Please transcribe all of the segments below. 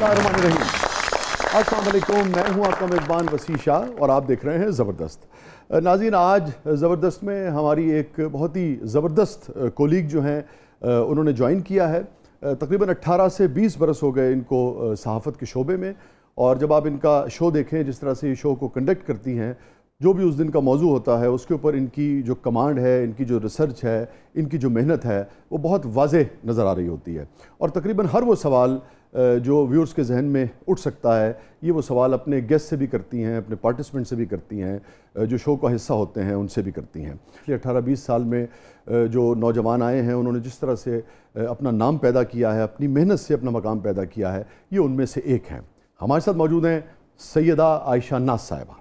असलम मैं हूं आपका मेज़बान वसी शाह और आप देख रहे हैं ज़बरदस्त नाजीन आज ज़बरदस्त में हमारी एक बहुत ही ज़बरदस्त कोलीग जो हैं उन्होंने ज्वाइन किया है तकरीबन 18 से 20 बरस हो गए इनको सहाफ़त के शोबे में और जब आप इनका शो देखें जिस तरह से ये शो को कंडक्ट करती हैं जो भी उस दिन का मौजू होता है उसके ऊपर इनकी जो कमांड है इनकी जो रिसर्च है इनकी जो मेहनत है वो बहुत वाज नज़र आ रही होती है और तकरीबन हर वो सवाल जो व्यूअर्स के जहन में उठ सकता है ये वो सवाल अपने गेस्ट से भी करती हैं अपने पार्टिसिपेंट से भी करती हैं जो शो का हिस्सा होते हैं उनसे भी करती हैं पिछले अठारह बीस साल में जो नौजवान आए हैं उन्होंने जिस तरह से अपना नाम पैदा किया है अपनी मेहनत से अपना मकाम पैदा किया है ये उनमें से एक हैं हमारे साथ मौजूद हैं सैदा आयशा नाज साहिबा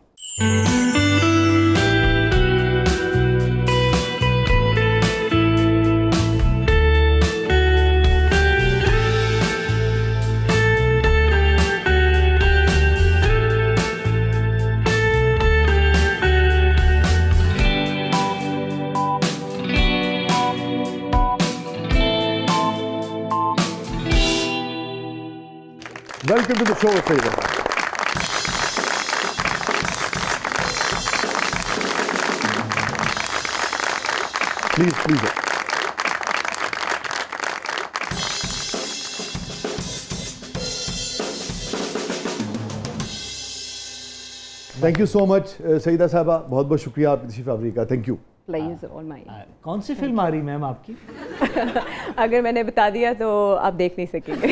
Welcome to the show, Faber. Please, please. Thank you so much Saeeda साहबा बहुत बहुत शुक्रिया आप इसी फैब्रिक का थैंक यू uh, कौन सी फिल्म आ रही मैम आपकी अगर मैंने बता दिया तो आप देख नहीं सकेंगे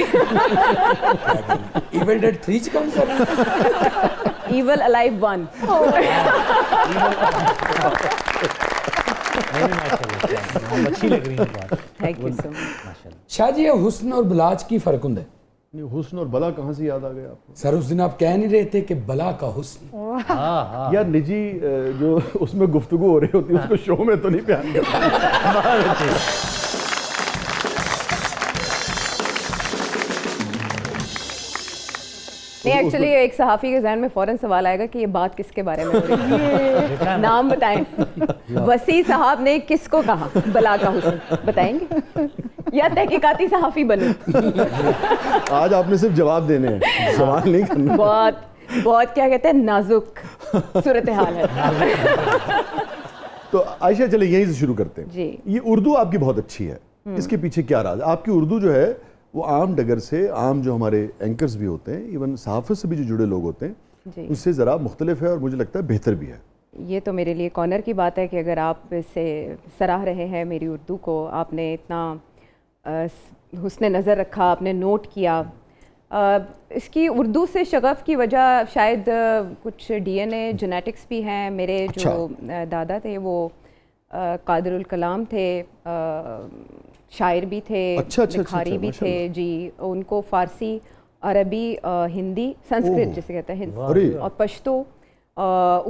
इवेल डेड थ्री कौन सा इवल अलाइव वन अच्छी लग रही है बात शाह जी हुस्न और बलाज की फ़र्क है नहीं हुस्न और बला कहाँ से याद आ गया आपको सर उस दिन आप कह नहीं रहे थे कि बला का हुस्न या निजी जो उसमें गुफ्तगु हो रही होती है उसको शो हाँ। में तो नहीं बयान नहीं एक्चुअली एक सहाफ़ी के जहन में फ़ौरन सवाल आएगा कि ये बात किसके बारे में नाम बताएं वसी साहब ने किसको कहा बला का हुसन बताएंगे या तहकीकाती सहाफ़ी बने आज आपने सिर्फ जवाब देने हैं सवाल नहीं करना बहुत बहुत क्या कहते हैं नाजुक सूरत हाल है तो आयशा चले यहीं से शुरू करते हैं जी ये उर्दू आपकी बहुत अच्छी है हम्म। इसके पीछे क्या राज आपकी उर्दू जो है वो आम डगर से आम जो हमारे एंकर्स भी होते हैं इवन सहाफ़त से भी जो जुड़े लोग होते हैं उससे ज़रा मुख्तलिफ है और मुझे लगता है बेहतर भी है ये तो मेरे लिए कॉर्नर की बात है कि अगर आप इससे सराह रहे हैं मेरी उर्दू को आपने इतना हुसन नज़र रखा आपने नोट किया आ, इसकी उर्दू से शगफ़ की वजह शायद कुछ डीएनए जेनेटिक्स भी हैं मेरे अच्छा। जो दादा थे वो कादरुल कलाम थे आ, शायर भी थे अच्छा, अच्छा, अच्छा, अच्छा भी थे जी उनको फारसी अरबी हिंदी संस्कृत जिसे कहते हैं और पश्तो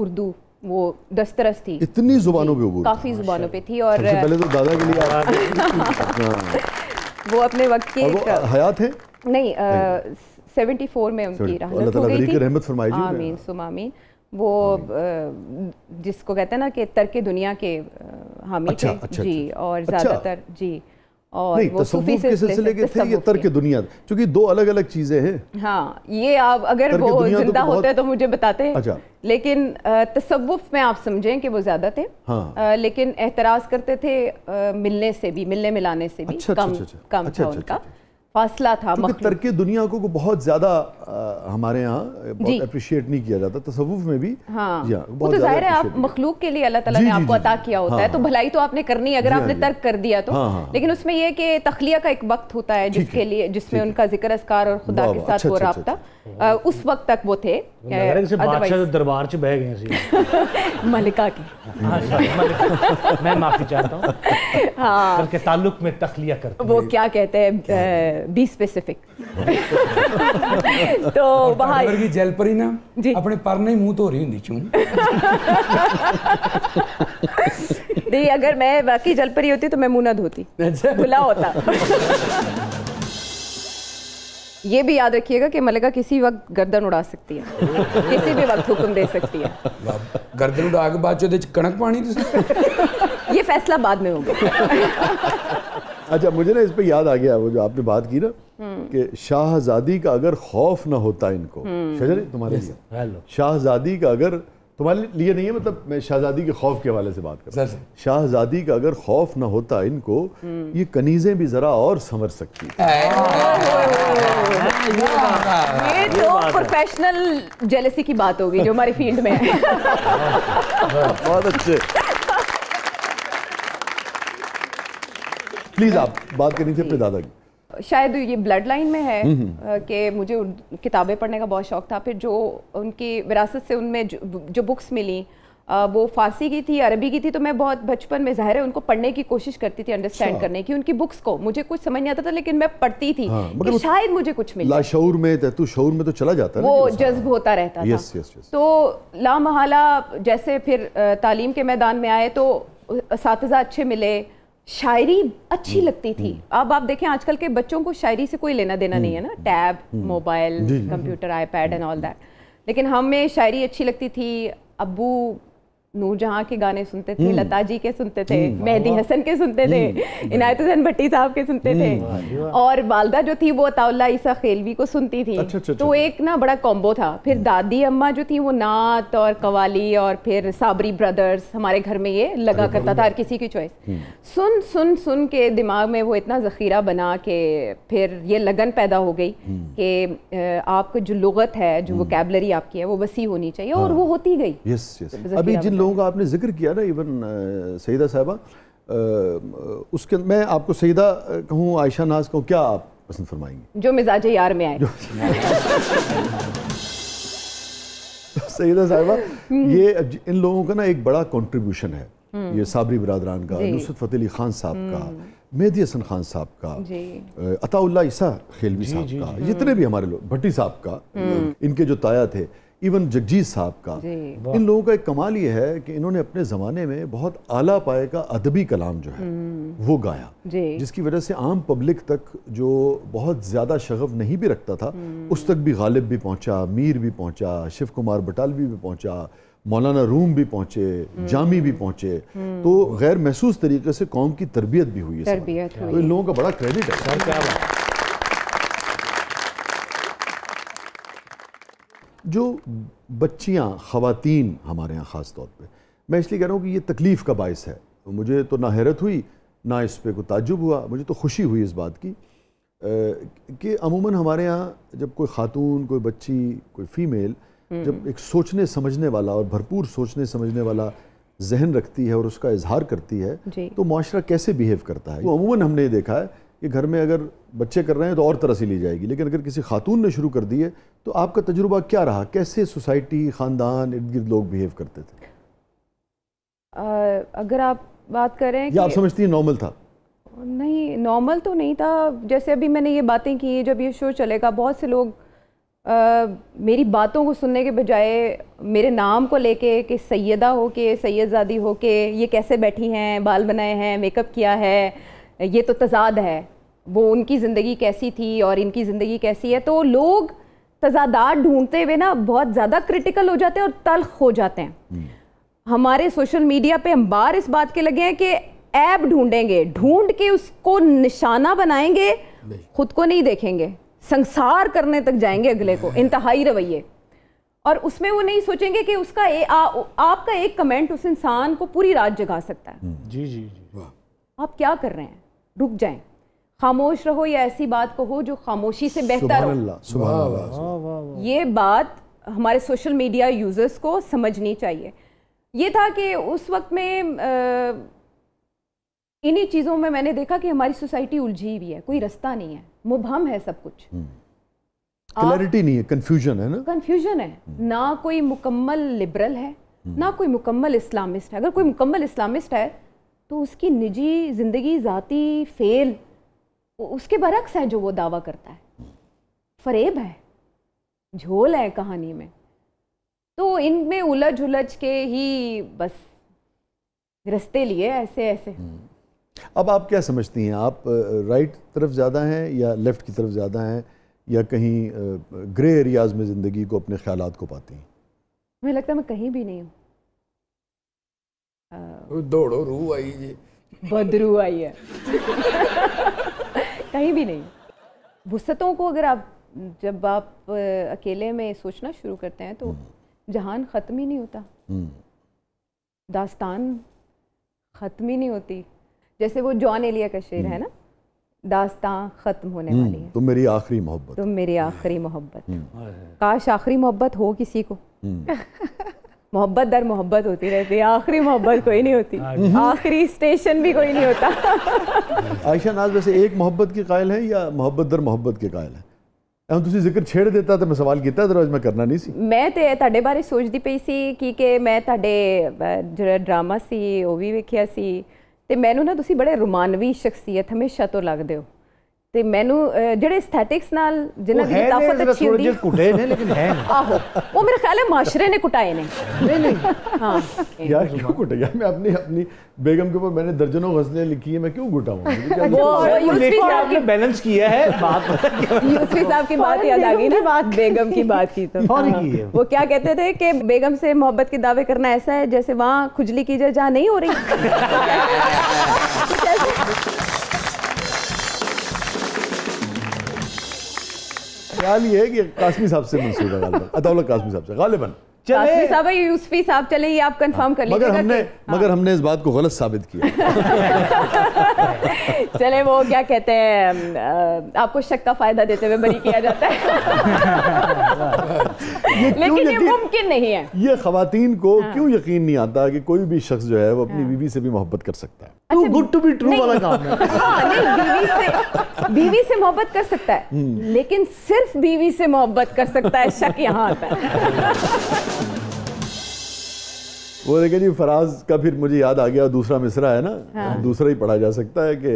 उर्दू वो दस्तरस थी इतनी जुबानों पे काफ़ी जुबानों पे थी और पहले तो दादा के लिए हाँ। वो अपने वक्त के हयात है नहीं सेवेंटी फोर में उनकी रहमत आमीन वो जिसको कहते हैं ना कि तर्क दुनिया के हामी अच्छा, थे अच्छा, जी अच्छा। और अच्छा। ज़्यादातर जी और नहीं, वो सूफी के सिलसिले के थे ये तर्क दुनिया क्योंकि दो अलग अलग चीज़ें हैं हाँ ये आप अगर वो तो जिंदा तो होते तो मुझे बताते अच्छा लेकिन तस्वुफ में आप समझें कि वो ज़्यादा थे हाँ। आ, लेकिन एतराज़ करते थे आ, मिलने से भी मिलने मिलाने से भी अच्छा, अच्छा, कम अच्छा, कम था उनका फासला था तरके दुनिया को, को बहुत ज्यादा हमारे यहाँ अप्रिशिएट नहीं किया जाता तसवुफ में भी हाँ, हाँ वो तो जाहिर है आप मखलूक के लिए अल्लाह ताला ने आपको अता किया होता है हाँ। तो भलाई तो आपने करनी अगर हाँ, आपने तर्क कर दिया तो लेकिन उसमें यह कि तखलिया का एक वक्त होता है जिसके लिए जिसमें उनका जिक्र असकार और खुदा के साथ अच्छा, वो अच्छा, रबता अच्छा, उस वक्त तक वो थे दरबार च बह गए मलिका की मैं माफी चाहता हूँ हाँ ताल्लुक में तखलिया करते वो क्या कहते हैं बी स्पेसिफिक तो वहाँ ਵਰਗੀ ਜੈਲਪਰੀ ਨਾ ਜੀ। ਆਪਣੇ ਪਰ ਨਹੀਂ ਮੂੰਹ ਧੋ ਰਹੀ ਹੁੰਦੀ ਚੂੰ नहीं अगर मैं वाकई जलपरी होती तो मैं मुंह ना धोती अच्छा। होता ये भी याद रखिएगा कि मलिका किसी वक्त गर्दन उड़ा सकती है किसी भी वक्त हुक्म दे सकती है गर्दन उड़ा के बाद ਚ पानी ये फैसला बाद में होगा अच्छा मुझे ना इस पर याद आ गया वो जो आपने बात की ना कि शाहजादी का अगर खौफ ना होता इनको शजर तुम्हारे लिए शाहजादी का अगर तुम्हारे लिए नहीं है मतलब मैं शाहजादी के खौफ के हवाले से बात कर रहा हूँ शाहजादी का अगर खौफ ना होता इनको ये कनीज़ें भी ज़रा और समझ सकती ये तो प्रोफेशनल जेलसी की बात होगी जो हमारी फील्ड में है बहुत अच्छे प्लीज आप बात करनी थी अपने दादा की शायद ये ब्लड लाइन में है हम्म, हम्म। कि मुझे किताबें पढ़ने का बहुत शौक था फिर जो उनकी विरासत से उनमें जो, जो बुक्स मिली वो फारसी की थी अरबी की थी तो मैं बहुत बचपन में ज़ाहिर है उनको पढ़ने की कोशिश करती थी अंडरस्टैंड अच्छा। करने की उनकी बुक्स को मुझे कुछ समझ नहीं आता था लेकिन मैं पढ़ती थी हाँ, कि शायद मुझे कुछ मिले में शौर में तो चला जाता वो जज्ब होता रहता यस, था यस, यस, तो ला जैसे फिर तालीम के मैदान में आए तो इस अच्छे मिले शायरी अच्छी हम्म, लगती थी हम्म। अब आप देखें आजकल के बच्चों को शायरी से कोई लेना देना हम्म, नहीं है ना tab mobile computer iPad and all that लेकिन हमें शायरी अच्छी लगती थी अबू नूरजहाँ के गाने सुनते थे हम्म। लता जी के सुनते थे हम्म। मेहदी हसन के सुनते थे हम्म। इनायत हसन भट्टी साहब के सुनते थे और वालदा जो थी वो अताउल्ला ईसा खेलवी को सुनती थी अच्छा, अच्छा, तो अच्छा। एक ना बड़ा कॉम्बो था फिर दादी अम्मा जो थी वो नात और कवाली और फिर साबरी ब्रदर्स हमारे घर में ये लगा करता था हर किसी की चॉइस सुन सुन सुन के दिमाग में वो इतना ज़खीरा बना के फिर ये लगन पैदा हो गई कि आपको जो लगत है जो कैबलरी आपकी है वो वसी होनी चाहिए और हाँ। वो होती गई जिन लोग लोगों का आपने जिक्र किया ना इवन सईदा साहबा उसके मैं आपको सईदा कहूँ आयशा नाज कहूँ क्या आप पसंद फरमाएंगे जो मिजाज यार में आए सईदा साहबा हम्म। ये इन लोगों का ना एक बड़ा कंट्रीब्यूशन है हम्म। ये साबरी बरदरान का नुसरत फतेह अली खान साहब का हम्म। मेहदी हसन खान साहब का अताउल्ला ईसा खेलवी साहब का जितने भी हमारे लोग भट्टी साहब का इनके जो ताया थे इवन जगजीत साहब का इन लोगों का एक कमाल ये है कि इन्होंने अपने ज़माने में बहुत आला पाए का अदबी कलाम जो है हम्म। वो गाया जिसकी वजह से आम पब्लिक तक जो बहुत ज़्यादा शगफ नहीं भी रखता था हम्म। उस तक भी गालिब भी पहुँचा मीर भी पहुँचा शिव कुमार बटालवी भी पहुँचा मौलाना रूम भी पहुंचे हम्म। जामी भी पहुँचे तो गैर महसूस तरीके से कौम की तरबियत भी हुई है तो इन लोगों का बड़ा क्रेडिट है जो बच्चियाँ ख़वान हमारे यहाँ ख़ास तौर पे मैं इसलिए कह रहा हूँ कि ये तकलीफ़ का बायस है मुझे तो ना हैरत हुई ना इस पर कोई ताजुब हुआ मुझे तो खुशी हुई इस बात की कि अमूमन हमारे यहाँ जब कोई ख़ातून कोई बच्ची कोई फ़ीमेल हम्म। जब एक सोचने समझने वाला और भरपूर सोचने समझने वाला जहन रखती है और उसका इजहार करती है तो माशरा कैसे बिहेव करता है वो तो अमूमन हमने देखा है कि घर में अगर बच्चे कर रहे हैं तो और तरह से ली जाएगी लेकिन अगर किसी खातून ने शुरू कर दी है तो आपका तजुर्बा क्या रहा कैसे सोसाइटी ख़ानदान इर्द गिर्द लोग बिहेव करते थे आ, अगर आप बात करें कि आप समझती हैं नॉर्मल था नहीं नॉर्मल तो नहीं था जैसे अभी मैंने ये बातें की जब ये शो चलेगा बहुत से लोग आ, मेरी बातों को सुनने के बजाय मेरे नाम को लेके कि सैदा हो के सैदादी हो के ये कैसे बैठी हैं बाल बनाए हैं मेकअप किया है ये तो तजाद है वो उनकी ज़िंदगी कैसी थी और इनकी ज़िंदगी कैसी है तो लोग तजादात ढूंढते हुए ना बहुत ज़्यादा क्रिटिकल हो जाते हैं और तलख हो जाते हैं हम्म। हमारे सोशल मीडिया पे हम बार इस बात के लगे हैं कि ऐप ढूंढेंगे ढूंढ के उसको निशाना बनाएंगे खुद को नहीं देखेंगे संसार करने तक जाएंगे अगले को इंतहाई रवैये और उसमें वो नहीं सोचेंगे कि उसका ए, आ, आपका एक कमेंट उस इंसान को पूरी रात जगा सकता है हम्म। जी जी जी आप क्या कर रहे हैं रुक जाएं खामोश रहो या ऐसी बात कहो जो खामोशी से बेहतर हो ये बात हमारे सोशल मीडिया यूज़र्स को समझनी चाहिए ये था कि उस वक्त में इन्हीं चीज़ों में मैंने देखा कि हमारी सोसाइटी उलझी हुई है कोई रास्ता नहीं है मुबहम है सब कुछ क्लैरिटी हम्म। नहीं है कंफ्यूजन है ना कंफ्यूजन है हम्म। ना कोई मुकम्मल लिबरल है हम्म। ना कोई मुकम्मल इस्लामिस्ट है अगर कोई मुकम्मल इस्लामिस्ट है तो उसकी निजी ज़िंदगी ज़ाती फेल उसके बरक्स है जो वो दावा करता है फरेब है झोल है कहानी में तो इनमें उलझ उलझ के ही बस रस्ते लिए ऐसे ऐसे हम्म। अब आप क्या समझती हैं आप राइट तरफ ज़्यादा हैं या लेफ़्ट की तरफ ज़्यादा हैं या कहीं ग्रे एरियाज में ज़िंदगी को अपने ख्याल को पाती हैं मुझे लगता है मैं कहीं भी नहीं हूँ दौड़ो रूह आई जी बदरू आई है कहीं भी नहीं वसतों को अगर आप जब आप अकेले में सोचना शुरू करते हैं तो जहान ख़त्म ही नहीं होता दास्तान ख़त्म ही नहीं होती जैसे वो जॉन एलिया का शेर है ना दास्तान ख़त्म होने वाली है तुम मेरी आखिरी मोहब्बत तुम मेरी आखिरी मोहब्बत काश आखिरी मोहब्बत हो किसी को मोहब्बत दर मोहब्बत होती रहती है आखिरी मोहब्बत कोई नहीं होती हाँ आखिरी स्टेशन भी कोई नहीं होता आयशा नाज वैसे एक मोहब्बत की कायल है या मोहब्बत दर मोहब्बत की कायल है जिक्र छेड़ देता तो मैं सवाल किया दरवाज में करना नहीं सी मैं ते बारे सोचती पी सी कि मैं ताड़े जरा ड्रामा सी वो भी वेखिया सी ना बड़े रोमानवी शख्सियत हमेशा तो लगते हो મેનું જેડે સ્થેટિક્સ ਨਾਲ જેના બીતાફત અચ્છી ઉંડી લેકિન હે ઓ મેરે ખ્યાલ મે માશરેને કુટાયે ને નહી નહી હા યાર કુટાયા મે અપની અપની બેગમ કે ઉપર મેને દરજનો ગઝલે લખી હે મે ક્યુ ગુટા હું ગોર યુસ્વી સાહેબ ને બેલેન્સ કિયા હે બાત યુસ્વી સાહેબ કી બાત યાદ આ ગઈ ને બેગમ કી બાત કી તો ઓરી કી વો ક્યા કહેતે થે કે બેગમ સે mohabbat કે દાવે karna aisa hai jaise wahan khujli ki jaye jo nahi ho rahi ख्याल ये है कि कासमी साहब से कासमी साहब से चले साहब यूसफी साहब चले ये आप कंफर्म कर लीजिएगा मगर हमने हाँ। मगर हमने इस बात को गलत साबित किया चले वो क्या कहते हैं आपको शक का फायदा देते हुए बरी किया जाता है ये लेकिन ये मुमकिन नहीं है ये खातन को हाँ। क्यों यकीन नहीं आता कि कोई भी शख्स जो है वो अपनी हाँ। बीवी से भी मोहब्बत कर सकता है too good to be true वाला काम है हाँ, नहीं बीवी से बीवी से मोहब्बत कर सकता है हम्म। लेकिन सिर्फ बीवी से मोहब्बत कर सकता है शक यहाँ आता है वो देखिए जी फराज का फिर मुझे याद आ गया दूसरा मिसरा है ना हाँ। दूसरा ही पढ़ा जा सकता है कि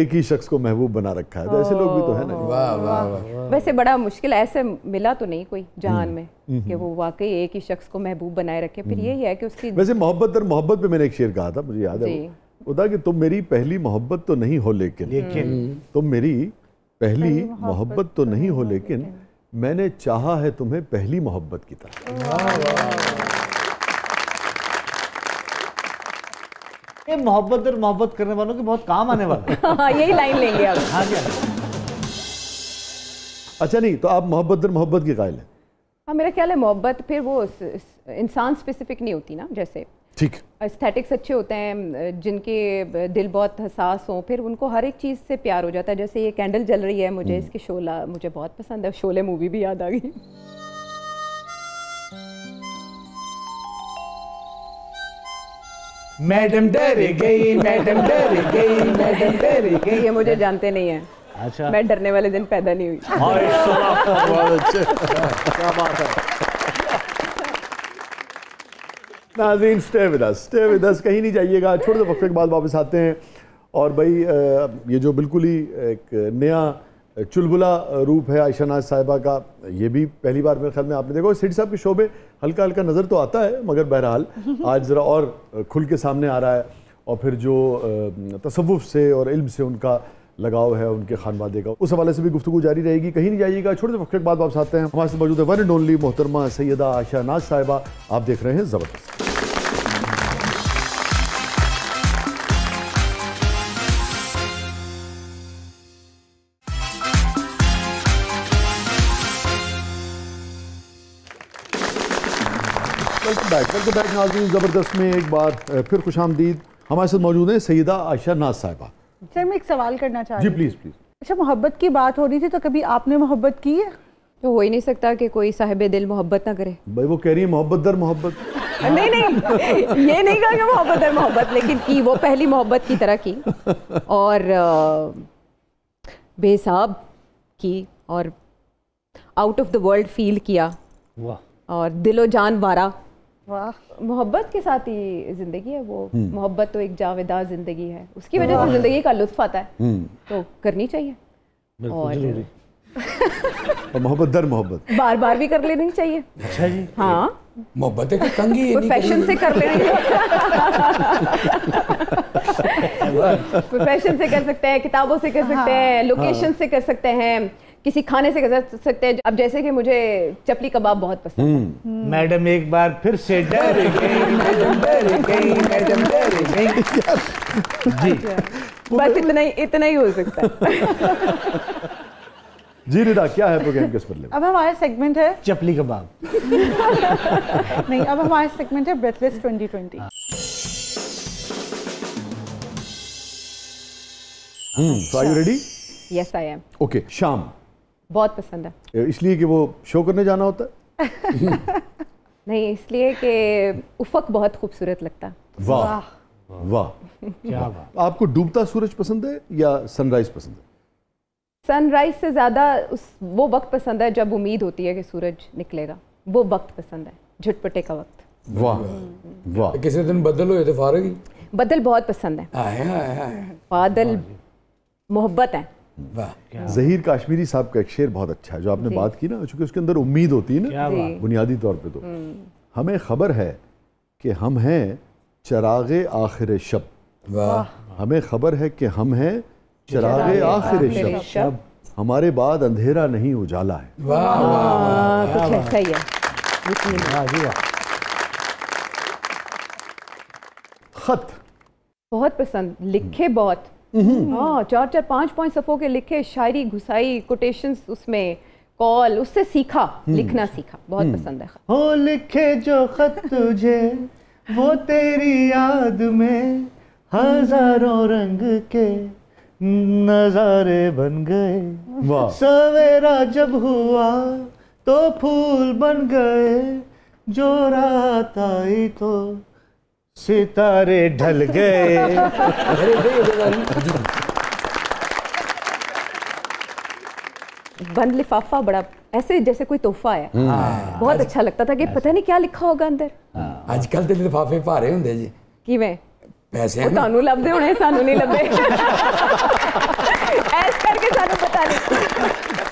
एक ही शख्स को महबूब बना रखा है तो ऐसे लोग भी तो है ना वाह वाह वैसे बड़ा मुश्किल ऐसे मिला तो नहीं कोई जहान हम्म। में हम्म, कि वो वाकई एक ही शख्स को महबूब बनाए रखे फिर यही है कि उसकी वैसे मोहब्बत दर मोहब्बत पे मैंने एक शेर कहा था मुझे याद है उदा कि तुम मेरी पहली मोहब्बत तो नहीं हो लेकिन लेकिन हम्म। तुम मेरी पहली मोहब्बत तो, तो नहीं हो लेकिन मैंने चाहा है तुम्हें पहली मोहब्बत की तरह ये मोहब्बत और मोहब्बत करने वालों के बहुत काम आने वाला है हाँ, यही लाइन लेंगे अब हाँ, हाँ अच्छा नहीं तो आप मोहब्बत और मोहब्बत के कायल हैं हाँ मेरा ख्याल है मोहब्बत फिर वो इंसान स्पेसिफिक नहीं होती ना जैसे ठीक एस्थेटिक्स अच्छे होते हैं जिनके दिल बहुत हसास हों फिर उनको हर एक चीज़ से प्यार हो जाता है जैसे ये कैंडल जल रही है मुझे हम्म। इसकी शोला मुझे बहुत पसंद है शोले मूवी भी याद आ गई मैडम डर गई मैडम डर गई मैडम डर गई ये मुझे जानते नहीं है अच्छा मैं डरने वाले दिन पैदा नहीं हुई क्या बात है Nazeen stay with us stay with us कहीं नहीं जाइएगा छोटे से वक्फे के बाद वापस आते हैं और भाई ये जो बिल्कुल ही एक नया चुलबुला रूप है आयशा नाज साहिबा का ये भी पहली बार मेरे ख्याल में आपने देखा सिटी साहब के शो में हल्का हल्का नज़र तो आता है मगर बहरहाल आज ज़रा और खुल के सामने आ रहा है और फिर जो तसवुफ़ से और इल्म से उनका लगाव है उनके खान का उस हवाले से भी गुफ्तु जारी रहेगी कहीं नहीं जाइएगा छोटे से वक्त के बाद वापस आते हैं हमारे से मौजूद है वन एंड ओनली मोहतरमा सैदा आयशा नाज साहिबा आप देख रहे हैं ज़बरदस्त बैक वेलकम बैक नाजी ज़बरदस्त में एक बार फिर खुश आमदीद हमारे साथ मौजूद है सईदा आयशा नाज साहिबा सर मैं एक सवाल करना चाहती हूँ प्लीज़ प्लीज़ अच्छा मोहब्बत की बात हो रही थी तो कभी आपने मोहब्बत की है तो हो ही नहीं सकता कि कोई साहब दिल मोहब्बत ना करे भाई वो कह रही है मोहब्बत दर मोहब्बत नहीं नहीं ये नहीं कहा कि मोहब्बत दर मोहब्बत लेकिन की वो पहली मोहब्बत की तरह की और बेसाब की और out of the world feel किया और दिलो जान वारा वाह मोहब्बत के साथ ही ज़िंदगी है वो हम्म। मोहब्बत तो एक जावेदार ज़िंदगी है उसकी वजह हाँ। से ज़िंदगी का लुत्फ आता है हम्म। तो करनी चाहिए और और मोहब्बत दर मोहब्बत बार बार भी कर लेनी चाहिए अच्छा जी हाँ मोहब्बत है तंगी प्रोफेशन से कर लेनी प्रोफेशन से कर सकते हैं किताबों से कर सकते हाँ। हैं लोकेशन से कर सकते हैं किसी खाने से गुजर सकते हैं अब जैसे कि मुझे चपली कबाब बहुत पसंद है हम्म। हम्म। मैडम एक बार फिर से डर मैडम जी अच्छा। बस इतना ही इतना ही हो सकता है जी रिदा क्या है प्रोग्राम किस पर अब हमारा सेगमेंट है चपली कबाब नहीं अब हमारा सेगमेंट है breathless 2020 Hmm. So are you ready? Yes I am okay शाम बहुत पसंद है इसलिए कि वो शो करने जाना होता है नहीं इसलिए कि उफक बहुत खूबसूरत लगता वाह वाह वा। क्या वा। आपको डूबता सूरज पसंद है या सनराइज पसंद है सनराइज से ज़्यादा उस वो वक्त पसंद है जब उम्मीद होती है कि सूरज निकलेगा वो वक्त पसंद है झटपटे का वक्त वाह वाह किसी दिन बदल हुए थे तो फारग बदल बहुत पसंद है आया, आया, आया। बादल हाँ मोहब्बत है जहीर काश्मीरी साहब का एक शेर बहुत अच्छा है जो आपने बात की ना चूंकि उसके अंदर उम्मीद होती है ना बुनियादी तौर पे तो हम्म। हमें खबर है कि हम हैं चराग आखिर शब वाह हमें खबर है कि हम हैं चराग आखिर शब हमारे बाद अंधेरा नहीं उजाला है है हाँ, तो खत बहुत पसंद लिखे बहुत हम्म। हाँ चार चार पाँच पाँच सफ़ों के लिखे शायरी घुसाई कोटेशंस उसमें कॉल उससे सीखा हम्म। लिखना सीखा बहुत हम्म। पसंद है हो लिखे जो खत तुझे वो तेरी याद में हजारों रंग के नजारे बन गए सवेरा जब हुआ तो फूल बन गए जो रात आई तो सितारे ढल गए बंद लिफाफा बड़ा ऐसे जैसे कोई तोहफा है हम्म। हाँ। बहुत अच्छा लगता था कि पता नहीं क्या लिखा होगा अंदर हाँ। आजकल तो लिफाफे भारे होंगे जी ਕਿਵੇਂ ਪੈਸੇ ਤੁਹਾਨੂੰ ਲੱਭਦੇ ਹੋਣੇ ਸਾਨੂੰ ਨਹੀਂ ਲੱਭੇ ਐਸ करके सानू पता नहीं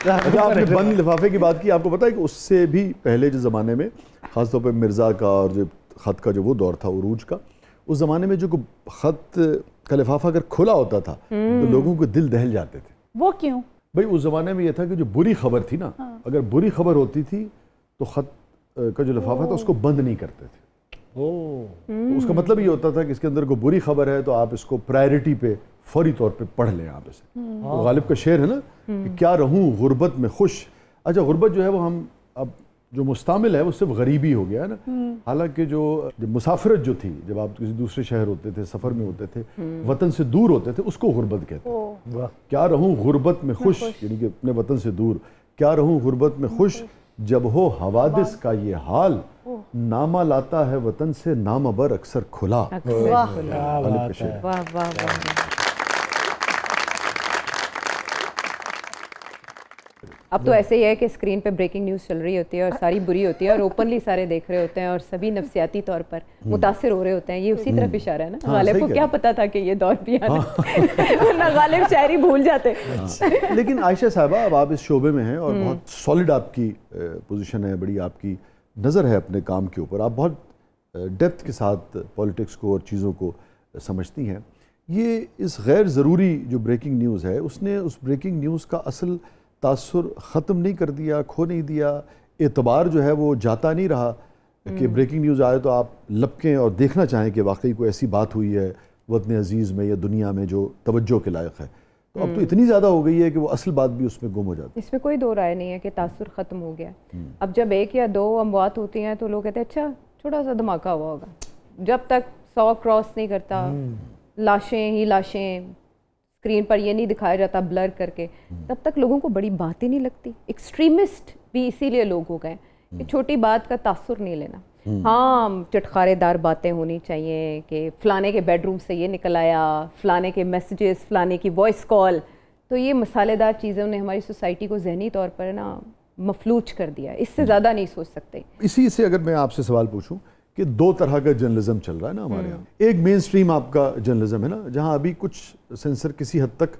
अच्छा, अच्छा, आपने बंद लिफाफे की बात की आपको पता है कि उससे भी पहले जो ज़माने में ख़ासतौर पर मिर्ज़ा का और जो ख़त का जो वो दौर था उरूज का उस ज़माने में जो ख़त का लिफाफा अगर खुला होता था तो हम्म। लोगों के दिल दहल जाते थे वो क्यों भाई उस ज़माने में यह था कि जो बुरी खबर थी ना हाँ। अगर बुरी खबर होती थी तो ख़त का जो लिफाफा था उसको बंद नहीं करते थे ओ, तो उसका मतलब ये होता था कि इसके अंदर कोई बुरी खबर है तो आप इसको प्रायोरिटी पे फौरी तौर पे पढ़ लें आप इसे तो गालिब का शेर है ना कि हम्म। क्या रहूँ गुर्बत में खुश अच्छा गुर्बत जो है वो हम अब जो मुस्तमिल है वो सिर्फ गरीबी हो गया है ना हम्म। हालांकि जो जब मुसाफरत जो थी जब आप किसी दूसरे शहर होते थे सफ़र में होते थे वतन से दूर होते थे उसको गुर्बत कहते हैं क्या रहूँ गुर्बत में खुश यानी कि अपने वतन से दूर क्या रहूँ गुर्बत में खुश जब हो हवादिस का ये हाल नामा लाता है वतन से नाम अबर अक्सर खुला अब तो ऐसे ही है कि स्क्रीन पे ब्रेकिंग न्यूज़ चल रही होती है और सारी बुरी होती है और ओपनली सारे देख रहे होते हैं और सभी नफसियाती तौर पर hmm. मुतासर हो रहे होते हैं ये उसी तरफ hmm. इशारा है ना हाँ, गालिब को क्या पता था कि ये दौर भी आना हाँ। गालिब शायरी भूल जाते हाँ। लेकिन आयशा साहबा अब आप इस शोबे में हैं और hmm. बहुत सॉलिड आपकी पोजिशन है बड़ी आपकी नज़र है अपने काम के ऊपर आप बहुत डेप्थ के साथ पॉलिटिक्स को और चीज़ों को समझती हैं ये इस गैर ज़रूरी जो ब्रेकिंग न्यूज़ है उसने उस ब्रेकिंग न्यूज़ का असल तासर ख़त्म नहीं कर दिया खो नहीं दिया एतबार जो है वो जाता नहीं रहा कि ब्रेकिंग हम्म। न्यूज़ आए तो आप लपकें और देखना चाहें कि वाकई कोई ऐसी बात हुई है वतन अजीज़ में या दुनिया में जो तवज्जो के लायक है तो अब तो हम्म। इतनी ज़्यादा हो गई है कि वो असल बात भी उसमें गुम हो जाती है इसमें कोई दो राय नहीं है कि तासर ख़त्म हो गया हम्म। अब जब एक या दो अमवात होती हैं तो लोग कहते हैं अच्छा छोटा सा धमाका हुआ होगा जब तक सौ क्रॉस नहीं करता लाशें ही लाशें स्क्रीन पर ये नहीं दिखाया जाता ब्लर करके हम्म। तब तक लोगों को बड़ी बातें नहीं लगती एक्सट्रीमिस्ट भी इसीलिए लोग हो गए कि हम्म। छोटी बात का तासुर नहीं लेना हम्म। हाँ चटखारेदार बातें होनी चाहिए कि फ़लाने के बेडरूम से ये निकल आया फ़लाने के मैसेजेस फ़लाने की वॉइस कॉल तो ये मसालेदार चीज़ों ने हमारी सोसाइटी को जहनी तौर पर ना मफलूज कर दिया इससे ज़्यादा नहीं सोच सकते इसी से अगर मैं आपसे सवाल पूछूँ कि दो तरह का जर्नलिज्म चल रहा है ना हमारे यहाँ हम्म। एक मेन स्ट्रीम आपका जर्नलिज्म है ना जहाँ अभी कुछ सेंसर किसी हद तक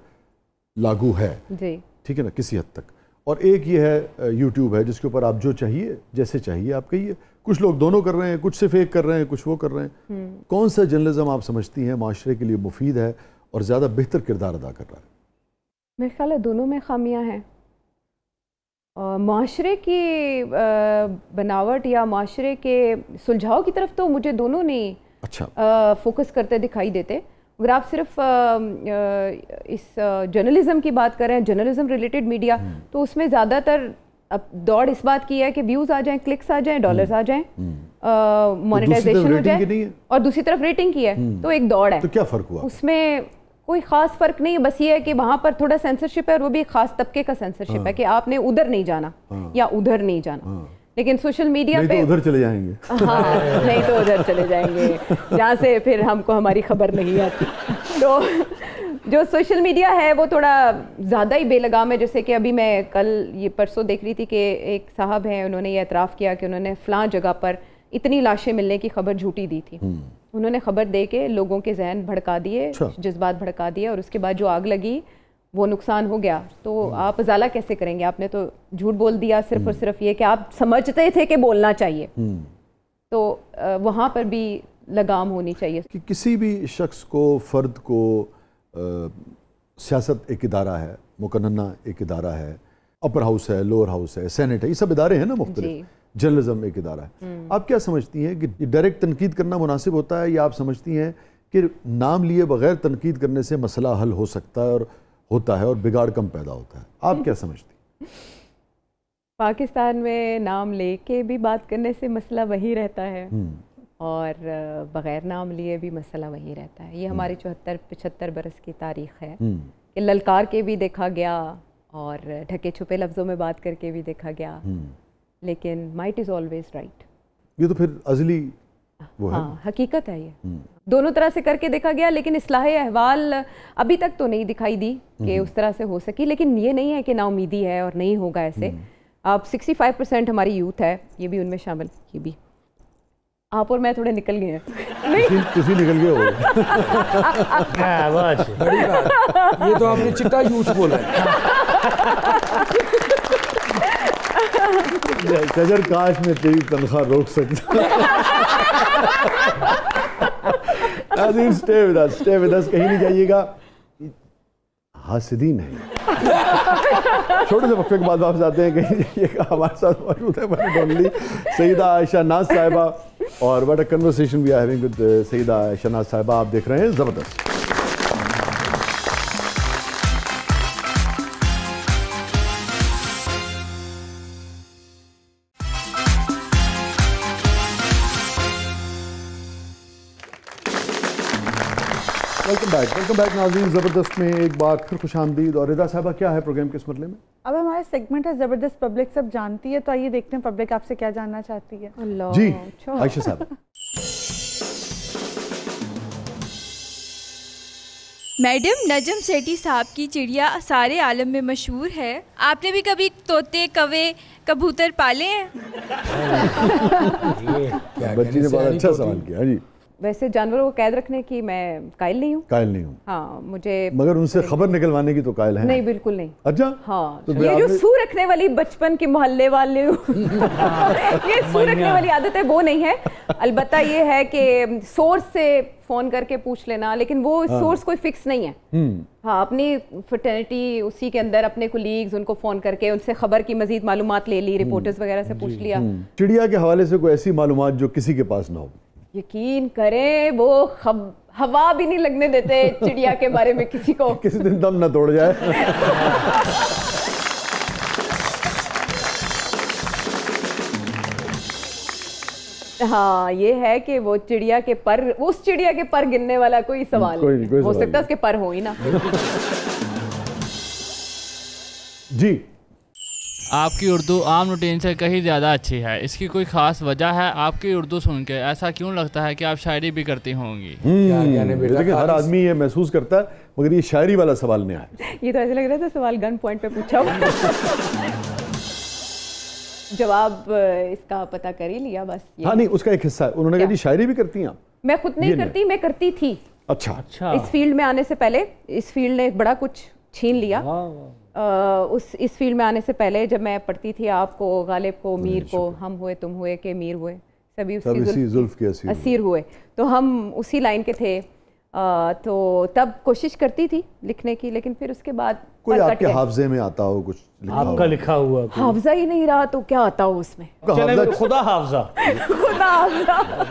लागू है ठीक है ना किसी हद तक और एक ये है यूट्यूब है जिसके ऊपर आप जो चाहिए जैसे चाहिए आप कहिए कुछ लोग दोनों कर रहे हैं कुछ सिर्फ एक कर रहे हैं कुछ वो कर रहे हैं हम्म। कौन सा जर्नलिज्म आप समझती हैं माशरे के लिए मुफीद है और ज़्यादा बेहतर किरदार अदा कर रहा है मेरे ख्याल है दोनों में खामियां हैं माशरे की बनावट या माशरे के सुलझाव की तरफ तो मुझे दोनों नहीं अच्छा फोकस करते दिखाई देते अगर आप सिर्फ इस जर्नलिज्म की बात करें जर्नलिज्म रिलेटेड मीडिया हम्म। तो उसमें ज़्यादातर अब दौड़ इस बात की है कि व्यूज़ आ जाएं क्लिक्स आ जाएं डॉलर्स हम्म। आ जाएं मोनेटाइजेशन हम्म। तो हो जाए और दूसरी तरफ रेटिंग की है तो एक दौड़ है तो क्या फ़र्क हुआ उसमें कोई ख़ास फ़र्क नहीं है बस ये है कि वहां पर थोड़ा सेंसरशिप है और वो भी ख़ास तबके का सेंसरशिप है हाँ। कि आपने उधर नहीं जाना हाँ। या उधर नहीं जाना हाँ। लेकिन सोशल तो मीडिया पे तो उधर चले जाएंगे हाँ नहीं तो उधर चले जाएंगे जहाँ से फिर हमको हमारी खबर नहीं आती तो जो सोशल मीडिया है वो थोड़ा ज़्यादा ही बेलगाम है जैसे कि अभी मैं कल ये परसों देख रही थी कि एक साहब हैं उन्होंने ये एतराफ़ किया कि उन्होंने फ़लाँ जगह पर इतनी लाशें मिलने की खबर झूठी दी थी हम्म। उन्होंने खबर दे के लोगों के जहन भड़का दिए अच्छा। जज्बात भड़का दिए और उसके बाद जो आग लगी वो नुकसान हो गया तो हम्म। आप उजाला कैसे करेंगे आपने तो झूठ बोल दिया सिर्फ और हम्म। सिर्फ ये कि आप समझते थे कि बोलना चाहिए हम्म। तो वहाँ पर भी लगाम होनी चाहिए कि किसी भी शख्स को फ़र्द को सियासत एक इदारा है मुकन्ना एक इदारा है अपर हाउस है लोअर हाउस है सैनेट है ये सब इदारे हैं ना मुख्तलिफ जर्नलिज्म एक इदारा है हम्म। आप क्या समझती हैं कि डायरेक्ट तनकीद करना मुनासिब होता है या आप समझती हैं कि नाम लिए बगैर तनकीद करने से मसला हल हो सकता है और होता है और बिगाड़ कम पैदा होता है आप क्या समझती पाकिस्तान में नाम लेके भी बात करने से मसला वही रहता है हम्म। और बग़ैर नाम लिए भी मसला वही रहता है ये हम्म। हमारी चौहत्तर पचहत्तर बरस की तारीख है कि ललकार के भी देखा गया और ढके छुपे लफ्ज़ों में बात करके भी देखा गया लेकिन माइट इज़ ऑलवेज राइट ये तो फिर अजली वो हाँ, है हाँ हकीकत है ये दोनों तरह से करके देखा गया लेकिन इसलाह अहवाल अभी तक तो नहीं दिखाई दी कि हम्म। उस तरह से हो सकी लेकिन ये नहीं है कि ना उम्मीदी है और नहीं होगा ऐसे अब 65 परसेंट हमारी यूथ है ये भी उनमें शामिल ये भी आप और मैं थोड़े निकल गए हैं नहीं निकल गए हो हाँ, बड़ी बात ये तो आपने चिट्टा यूथ बोला है सजर काश में तेरी तनख्वाह रोक सकता Azeem stay with us stay with us कहीं नहीं जाइएगा हासदी नहीं छोटे से वक्त के बाद वापस आते हैं कहीं जाइएगा हमारे साथ मौजूद है मेरी डोंगली सईदा आयशा नाज साहिबा और what a conversation we are having with Saeeda Ayesha Naaz साहिबा आप देख रहे हैं ज़बरदस्त बैक वेलकम बैक नाजीन ज़बरदस्त में एक बार फिर खुश आमदीद और रिदा साहबा क्या है प्रोग्राम किस मरले में अब हमारे सेगमेंट है ज़बरदस्त पब्लिक सब जानती है तो आइए देखते हैं पब्लिक आपसे क्या जानना चाहती है Allah. जी आयशा साहब मैडम नजम सेठी साहब की चिड़िया सारे आलम में मशहूर है आपने भी कभी तोते कवे कबूतर पाले हैं बच्ची ने बहुत अच्छा सवाल किया हाँ जी वैसे जानवरों को कैद रखने की मैं कायल नहीं हूँ कायल नहीं हूँ हाँ मुझे मगर उनसे खबर निकलवाने की तो कायल है नहीं बिल्कुल नहीं अच्छा हाँ तो ये जो सू रखने वाली बचपन के मोहल्ले वाले ये सू रखने वाली आदत है वो नहीं है अलबत् ये है कि सोर्स से फोन करके पूछ लेना लेकिन वो हाँ। सोर्स कोई फिक्स नहीं है हम्म। हाँ अपनी फर्टर्निटी उसी के अंदर अपने कोलीग्स उनको फोन करके उनसे खबर की मजीद मालूम ले ली रिपोर्टर्स हम्म। वगैरह से पूछ लिया हम्म। चिड़िया के हवाले से कोई ऐसी मालूम जो किसी के पास ना हो यकीन करें वो खब हवा भी नहीं लगने देते चिड़िया के बारे में किसी को किसी दिन दम ना तोड़ जाए हाँ ये है कि वो चिड़िया के पर उस चिड़िया के पर गिनने वाला कोई सवाल कोई, कोई हो सकता है उसके पर हो ही ना जी आपकी उर्दू आम रूटीन से कहीं ज़्यादा अच्छी है इसकी कोई ख़ास वजह है आपकी उर्दू सुन के ऐसा क्यों लगता है कि आप शायरी भी करती होंगी लेकिन हम्म, हर आदमी ये महसूस करता है मगर ये शायरी वाला सवाल नहीं आया ये तो ऐसे लग रहा था सवाल गन पॉइंट पे पूछा हुआ जवाब इसका पता कर ही लिया बस हाँ नहीं उसका एक हिस्सा है उन्होंने कहा शायरी भी करती हैं आप मैं खुद नहीं करती मैं करती थी अच्छा अच्छा इस फील्ड में आने से पहले इस फील्ड ने बड़ा कुछ छीन लिया हाँ, हाँ। आ, उस इस फील्ड में आने से पहले जब मैं पढ़ती थी आपको गालिब को मीर को हम हुए तुम हुए के मीर हुए सभी उसकी जुल्फ के असीर, असीर हुए तो हम उसी लाइन के थे आ, तो तब कोशिश करती थी लिखने की लेकिन फिर उसके बाद कोई आपके हाफजे में आता हो कुछ लिखा आपका हो। लिखा हुआ हाफजा ही नहीं रहा तो क्या आता हो उसमें खुदा हाफजा खुदा हाफजा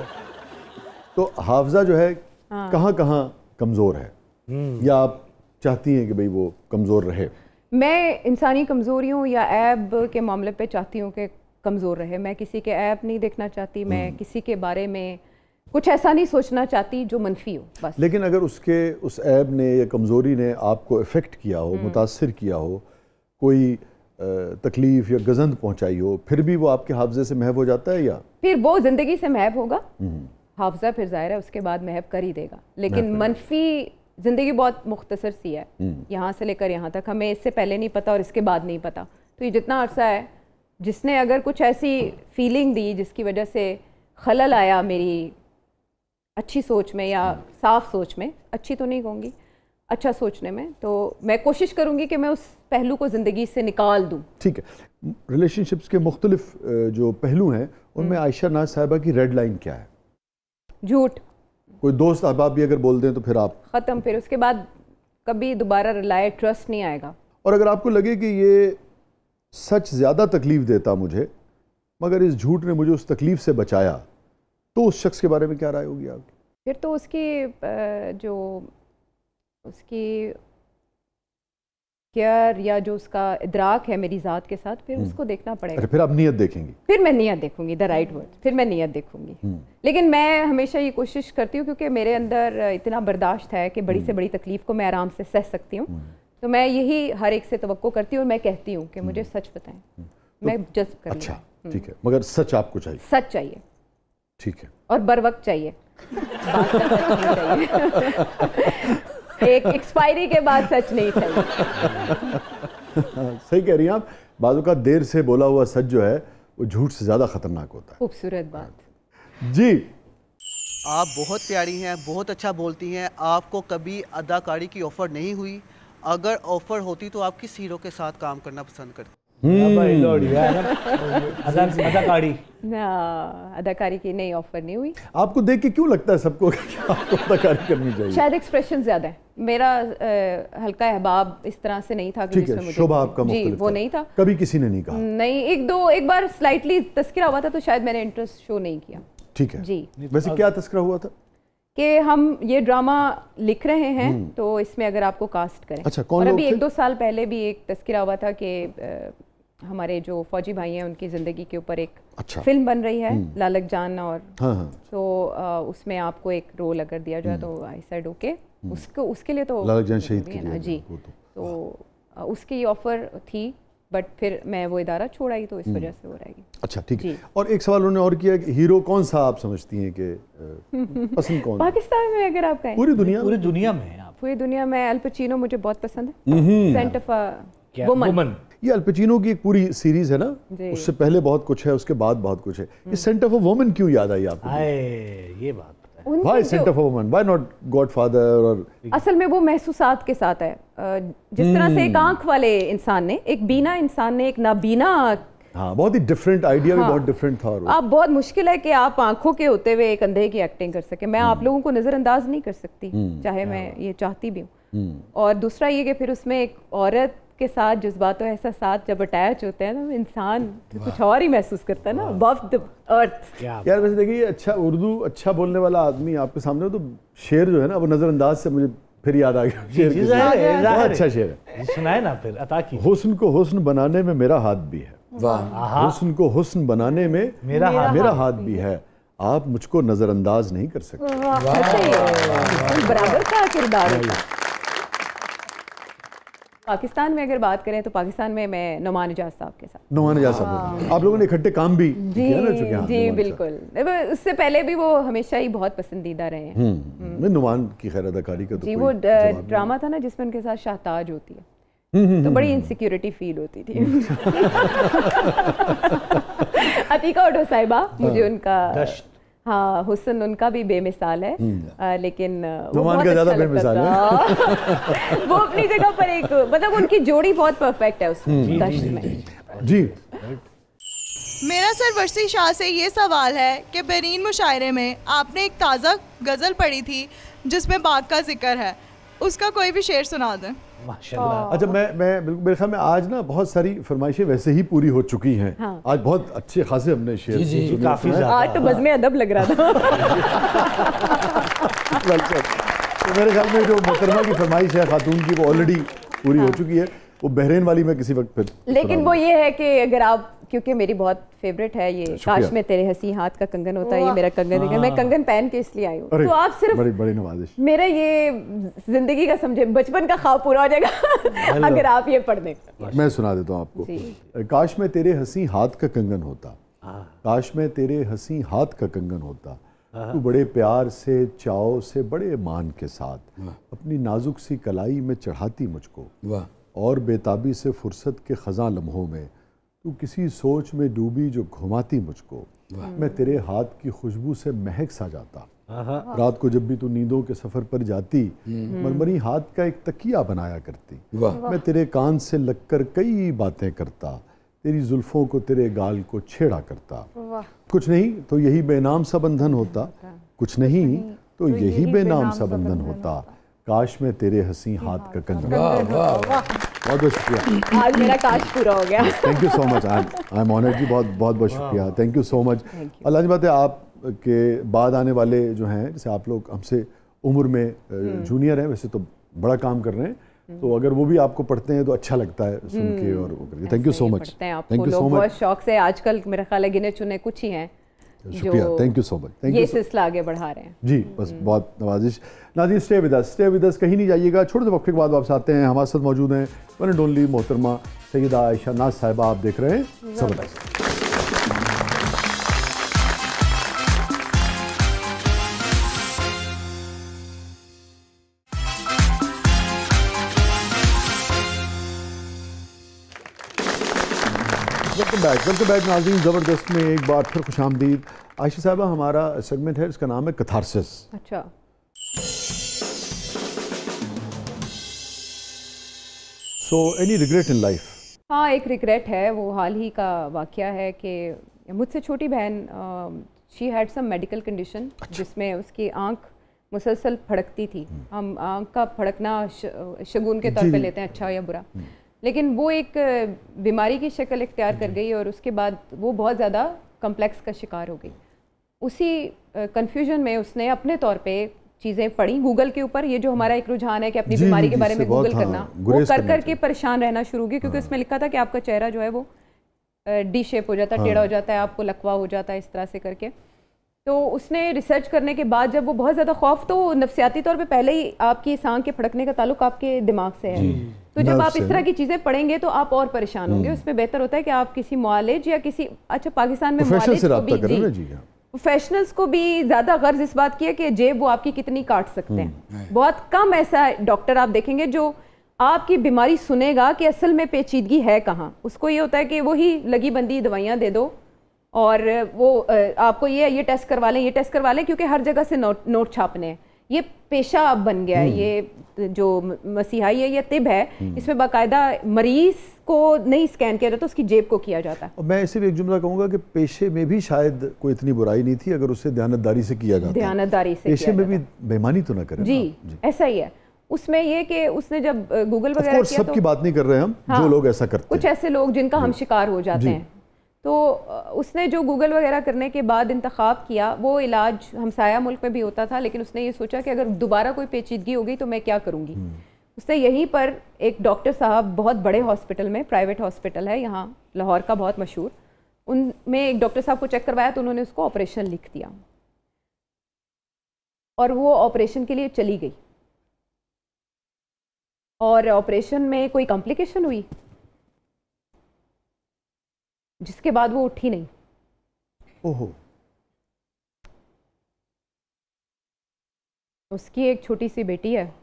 तो हाफजा जो है कहाँ कहाँ कमज़ोर है हम्म। या आप चाहती हैं कि भाई वो कमज़ोर रहे मैं इंसानी कमज़ोरियों या ऐब के मामले पे चाहती हूँ कि कमज़ोर रहे मैं किसी के ऐब नहीं देखना चाहती मैं हम्म। किसी के बारे में कुछ ऐसा नहीं सोचना चाहती जो मनफी हो बस लेकिन अगर उसके उस ऐब ने या कमज़ोरी ने आपको इफ़ेक्ट किया हो हम्म। मुतासर किया हो कोई तकलीफ़ या गजंद पहुँचाई हो फिर भी वो आपके हाफजे से महव हो जाता है या फिर वो ज़िंदगी से महव होगा हम्म। हाफजा फिर ज़ाहिर है उसके बाद महव कर ही देगा लेकिन मनफी ज़िंदगी बहुत मुख्तसर सी है हम्म। यहाँ से लेकर यहाँ तक हमें इससे पहले नहीं पता और इसके बाद नहीं पता तो ये जितना अरसा है जिसने अगर कुछ ऐसी फीलिंग दी जिसकी वजह से खलल आया मेरी अच्छी सोच में या हम्म। साफ सोच में अच्छी तो नहीं कहूँगी अच्छा सोचने में तो मैं कोशिश करूँगी कि मैं उस पहलू को ज़िंदगी से निकाल दूँ ठीक है रिलेशनशिप्स के मुख्तलिफ जो पहलू हैं उनमें हम्म। आयशा नाज साहबा की रेड लाइन क्या है झूठ कोई दोस्त अहबाब भी अगर बोल दें तो फिर आप ख़त्म फिर उसके बाद कभी दोबारा रिलाय ट्रस्ट नहीं आएगा और अगर आपको लगे कि ये सच ज़्यादा तकलीफ़ देता मुझे मगर इस झूठ ने मुझे उस तकलीफ़ से बचाया तो उस शख्स के बारे में क्या राय होगी आपकी फिर तो उसकी जो उसकी केयर या जो उसका इदराक है मेरी ज़ात के साथ फिर हम्म। उसको देखना पड़ेगा अच्छा, फिर आप नियत देखेंगी फिर मैं नियत देखूंगी द राइट वर्ड फिर मैं नियत देखूंगी हम्म। लेकिन मैं हमेशा ये कोशिश करती हूँ क्योंकि मेरे अंदर इतना बर्दाश्त है कि बड़ी से हम्म। बड़ी तकलीफ को मैं आराम से सह सकती हूँ तो मैं यही हर एक से तो करती हूँ और मैं कहती हूँ कि मुझे सच बताएं तो मैं जज कर अच्छा ठीक है मगर सच आपको चाहिए सच चाहिए ठीक है और बर वक्त चाहिए एक एक्सपायरी के बाद सच नहीं था सही कह रही हैं आप बाजू का देर से बोला हुआ सच जो है वो झूठ से ज़्यादा खतरनाक होता है खूबसूरत बात जी आप बहुत प्यारी हैं बहुत अच्छा बोलती हैं आपको कभी अदाकारी की ऑफ़र नहीं हुई अगर ऑफ़र होती तो आप किस हीरो के साथ काम करना पसंद करती अदाकारी की नई ऑफर नहीं हुई आपको देख के क्यों लगता है सबको आपको अदाकारी करनी चाहिए शायद एक्सप्रेशन ज्यादा है मेरा हल्का अहबाब इस तरह से नहीं था शोभा आपका जी वो नहीं था कभी किसी ने नहीं कहा नहीं एक दो एक बार स्लाइटली तस्करा हुआ था तो शायद मैंने इंटरेस्ट शो नहीं किया ठीक है जी वैसे क्या तस्करा हुआ था कि हम ये ड्रामा लिख रहे हैं हम्म। तो इसमें अगर आपको कास्ट करें अच्छा कौन और अभी एक दो साल पहले भी एक तस्करा हुआ था कि हमारे जो फौजी भाई हैं उनकी ज़िंदगी के ऊपर एक अच्छा। फिल्म बन रही है हम्म। लालक जान और हाँ हाँ। तो आ, उसमें आपको एक रोल अगर दिया जाए हम्म। तो आई सेड ओके उसको उसके लिए तो लालक जान शहीद के लिए जी तो, तो उसकी ऑफ़र थी बट फिर मैं वो इदारा छोड़ा ही तो इस हम्म। वजह से हो रहेगी अच्छा ठीक है और एक सवाल उन्होंने और किया कि हीरो कौन सा आप समझती हैं कि पसंद कौन पाकिस्तान में अगर आप कहें पूरी दुनिया पूरी दुनिया में पूरी दुनिया में अल्पचिनो मुझे बहुत पसंद है सेंट ऑफ वुमन ये अल्पचिनो की एक पूरी सीरीज है ना उससे पहले बहुत कुछ है उसके बाद बहुत कुछ है ये सेंटर फॉर वुमेन क्यों याद आई आपको ये बात तो असल में वो महसूसात के साथ है जिस तरह से एक हम्म। आंख वाले इंसान ने एक बीना इंसान ने एक नाबीना हाँ बहुत ही डिफरेंट आइडिया हाँ, भी बहुत डिफरेंट था आप बहुत मुश्किल है कि आप आंखों के होते हुए एक अंधे की एक्टिंग कर सके मैं आप हम्म। लोगों को नज़रअंदाज नहीं कर सकती हम्म। चाहे हाँ। मैं ये चाहती भी हूँ और दूसरा ये कि फिर उसमें एक औरत के साथ जज्बात और ऐसा साथ जब अटैच होते हैं ना इंसान कुछ और ही महसूस करता है ना अबव द अर्थ यार वैसे देखिए अच्छा उर्दू अच्छा बोलने वाला आदमी आपके सामने हो तो शेर जो है ना वो नज़रअंदाज से मुझे फिर याद आ गया शेर बहुत अच्छा शेर है सुनाए ना फिर अता की हुस्न को हुस्न बनाने में मेरा हाथ भी है वाह हुस्न को हुस्न बनाने में मेरा हाथ मेरा हाथ भी है आप मुझको नज़रअंदाज नहीं कर सकते अच्छा बराबर का किरदार है पाकिस्तान में अगर बात करें तो पाकिस्तान में मैं नुमान एजाज साहब के साथ नुमान एजाज साहब हाँ। आप लोगों ने इकट्ठे काम भी किया ना चुके हैं हाँ, जी बिल्कुल उससे पहले भी वो हमेशा ही बहुत पसंदीदा रहे हैं हम्म, हम्म। हम्म। मैं नुमान की खैर अदाकारी का तो जी वो ड्रामा था ना जिसमें उनके साथ शाहताज होती है तो बड़ी इनसिक्योरिटी फील होती थी अतीका और साहिबा मुझे हाँ। उनका हाँ हुसन उनका भी बेमिसाल है आ, हम्म। लेकिन वो बहुत का अच्छा बेमिसाल है वो अपनी जगह पर एक मतलब उनकी जोड़ी बहुत परफेक्ट है उसमें हम्म। जी मेरा सर वर्षी शाह से ये सवाल है कि बेरीन मुशायरे में आपने एक ताज़ा गज़ल पढ़ी थी जिसमें बाग का जिक्र है उसका कोई भी शेर सुना दें माशाल्लाह तो- अच्छा मैं मैं बिल्कुल मेरे ख्याल में आज ना बहुत सारी फरमाइशें वैसे ही पूरी हो चुकी हैं हाँ। आज बहुत अच्छे खासे हमने शेयर जी, जी, काफी ज़्यादा आज तो बजमे अदब लग रहा था तो मेरे ख्याल में जो मुकरमा की फरमाइश है खातून की वो ऑलरेडी पूरी हो हाँ। चुकी है वो बहरीन वाली मैं किसी वक्त फिर लेकिन वो ये है कि अगर आप क्योंकि मेरी बहुत फेवरेट है ये काश में तेरे हसी हाथ का कंगन होता है ये मेरा कंगन है मैं हाँ। कंगन पहन के इसलिए आई हूँ तो आप सिर्फ बड़ी बड़ी नवाजिश मेरा ये जिंदगी का समझे बचपन का ख्वाब पूरा हो जाएगा अगर आप ये पढ़ दें मैं सुना देता हूँ आपको काश में तेरे हसी हाथ का कंगन होता हाँ। काश में तेरे हसी हाथ का कंगन होता हाँ। तू बड़े प्यार से चाव से बड़े मान के साथ अपनी नाजुक सी कलाई में चढ़ाती मुझको और बेताबी से फुर्सत के खजा लम्हों में तू किसी सोच में डूबी जो घुमाती मुझको मैं तेरे हाथ की खुशबू से महक सा जाता रात को जब भी तू नींदों के सफर पर जाती हम्म। हम्म। मरमरी हाथ का एक तकिया बनाया करती मैं तेरे कान से लगकर कई बातें करता तेरी जुल्फों को तेरे गाल को छेड़ा करता कुछ नहीं तो यही बेनाम सा बंधन होता कुछ नहीं तो, तो यही बेनाम सा बंधन होता काश में तेरे हंसी हाथ का कंगन बहुत बहुत शुक्रिया आज मेरा काश पूरा हो गया thank you so much I am honoured जी बहुत बहुत बहुत शुक्रिया thank you so much Allah जी बात है आप के बाद आने वाले जो हैं जैसे आप लोग हमसे उम्र में जूनियर हम्म। हैं वैसे तो बड़ा काम कर रहे हैं हम्म। तो अगर वो भी आपको पढ़ते हैं तो अच्छा लगता है सुन के हम्म। और thank you so much thank you so much बहुत शौक से आजकल मेरा ख्याल है गिने चुने कुछ ही हैं शुक्रिया thank you so much thank you सिलसिला आगे बढ़ा रहे हैं जी बस हम्म। बहुत नवाजिश Naazi stay with us stay with us कहीं नहीं जाइएगा छोटे से वक्त के बाद वापस आते हैं हमारे साथ मौजूद हैं वन एंड ओनली मोहतरमा सैदा आयशा नाज साहिबा आप देख रहे हैं सबरदस्त बैक वेलकम बैक नाजीन ज़बरदस्त में एक बार फिर खुश आमदीद आयशा साहबा हमारा सेगमेंट है इसका नाम है कथारसिस अच्छा so any regret in life हाँ एक रिग्रेट है वो हाल ही का वाक़ है कि मुझसे छोटी बहन she had some medical condition जिसमें उसकी आंख मुसलसल फड़कती थी हम्म। हम आंख का फड़कना शगुन के तौर पे लेते हैं अच्छा या बुरा हम्म। लेकिन वो एक बीमारी की शक्ल इख्तियार कर गई और उसके बाद वो बहुत ज़्यादा कम्प्लेक्स का शिकार हो गई उसी कन्फ्यूजन में उसने अपने तौर पर चीज़ें पढ़ी गूगल के ऊपर ये जो हमारा एक रुझान है कि अपनी बीमारी के बारे में गूगल हाँ, करना वो कर करके परेशान रहना शुरू गया क्योंकि हाँ। उसमें लिखा था कि आपका चेहरा जो है वो डी शेप हो जाता है टेढ़ा हाँ। हो जाता है आपको लकवा हो जाता है इस तरह से करके तो उसने रिसर्च करने के बाद जब वो बहुत ज़्यादा खौफ तो नफसियाती तौर पे पहले ही आपकी सांग के फड़कने का ताल्लुक आपके दिमाग से है तो जब आप इस तरह की चीज़ें पढ़ेंगे तो आप और परेशान होंगे हम्म। उसमें बेहतर होता है कि आप किसी मालिज या किसी अच्छा पाकिस्तान में प्रोफेशनल्स हाँ। को भी ज़्यादा गर्ज इस बात की है कि जेब वो आपकी कितनी काट सकते हैं हम्म। बहुत कम ऐसा डॉक्टर आप देखेंगे जो आपकी बीमारी सुनेगा कि असल में पेचीदगी है कहाँ उसको ये होता है कि वही लगी बंदी दवाइयाँ दे दो और वो आपको ये ये टेस्ट करवा लें ये टेस्ट करवा लें क्योंकि हर जगह से नोट नोट छापने हैं ये पेशा अब बन गया है हम्म। ये जो मसीहाई है या तिब है हम्म। इसमें बाकायदा मरीज को नहीं स्कैन किया जाता तो उसकी जेब को किया जाता है मैं सिर्फ एक जुमला कहूँगा कि पेशे में भी शायद कोई इतनी बुराई नहीं थी अगर उसे ध्यानदारी से किया जाता ध्यानदारी से पेशे में भी बेमानी तो ना करें हाँ, जी, ऐसा ही है उसमें ये कि उसने जब गूगल वगैरह सबकी तो- बात नहीं कर रहे हम जो हाँ। लोग ऐसा करते कुछ ऐसे लोग जिनका हम शिकार हो जाते हैं तो उसने जो गूगल वगैरह करने के बाद इंतखब किया वो इलाज हमसाया मुल्क में भी होता था लेकिन उसने ये सोचा कि अगर दोबारा कोई पेचीदगी हो गई तो मैं क्या करूँगी हम्म। उसने यहीं पर एक डॉक्टर साहब बहुत बड़े हॉस्पिटल में प्राइवेट हॉस्पिटल है यहाँ लाहौर का बहुत मशहूर उनमें एक डॉक्टर साहब को चेक करवाया तो उन्होंने उसको ऑपरेशन लिख दिया और वो ऑपरेशन के लिए चली गई और ऑपरेशन में कोई कॉम्प्लिकेशन हुई जिसके बाद वो उठी नहीं ओहो उसकी एक छोटी सी बेटी है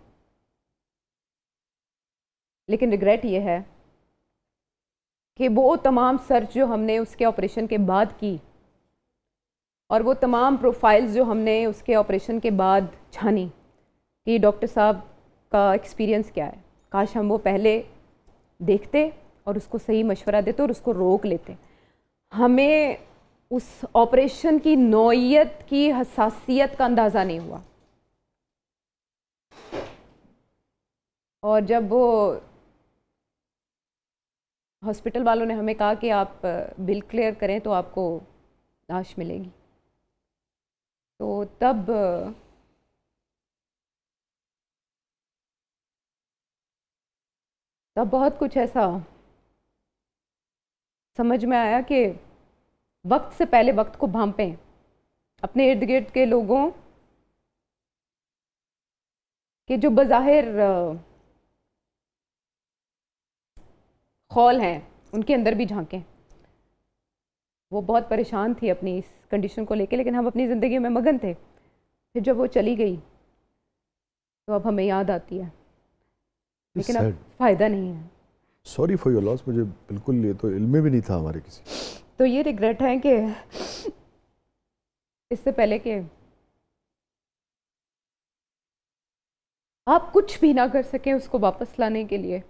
लेकिन रिग्रेट ये है कि वो तमाम सर्च जो हमने उसके ऑपरेशन के बाद की और वो तमाम प्रोफाइल्स जो हमने उसके ऑपरेशन के बाद छानी कि डॉक्टर साहब का एक्सपीरियंस क्या है काश हम वो पहले देखते और उसको सही मशवरा देते और उसको रोक लेते हमें उस ऑपरेशन की नौीयत की हसासीत का अंदाज़ा नहीं हुआ और जब वो हॉस्पिटल वालों ने हमें कहा कि आप बिल क्लियर करें तो आपको लाश मिलेगी तो तब तब बहुत कुछ ऐसा समझ में आया कि वक्त से पहले वक्त को भांपें अपने इर्द गिर्द के लोगों के जो बज़ाहिर खौल हैं उनके अंदर भी झांकें वो बहुत परेशान थी अपनी इस कंडीशन को लेके लेकिन हम अपनी ज़िंदगी में मगन थे फिर जब वो चली गई तो अब हमें याद आती है लेकिन अब फ़ायदा नहीं है सॉरी फॉर योर लॉस मुझे बिल्कुल ये तो इल्म भी नहीं था हमारे किसी तो ये रिग्रेट है कि इससे पहले कि आप कुछ भी ना कर सकें उसको वापस लाने के लिए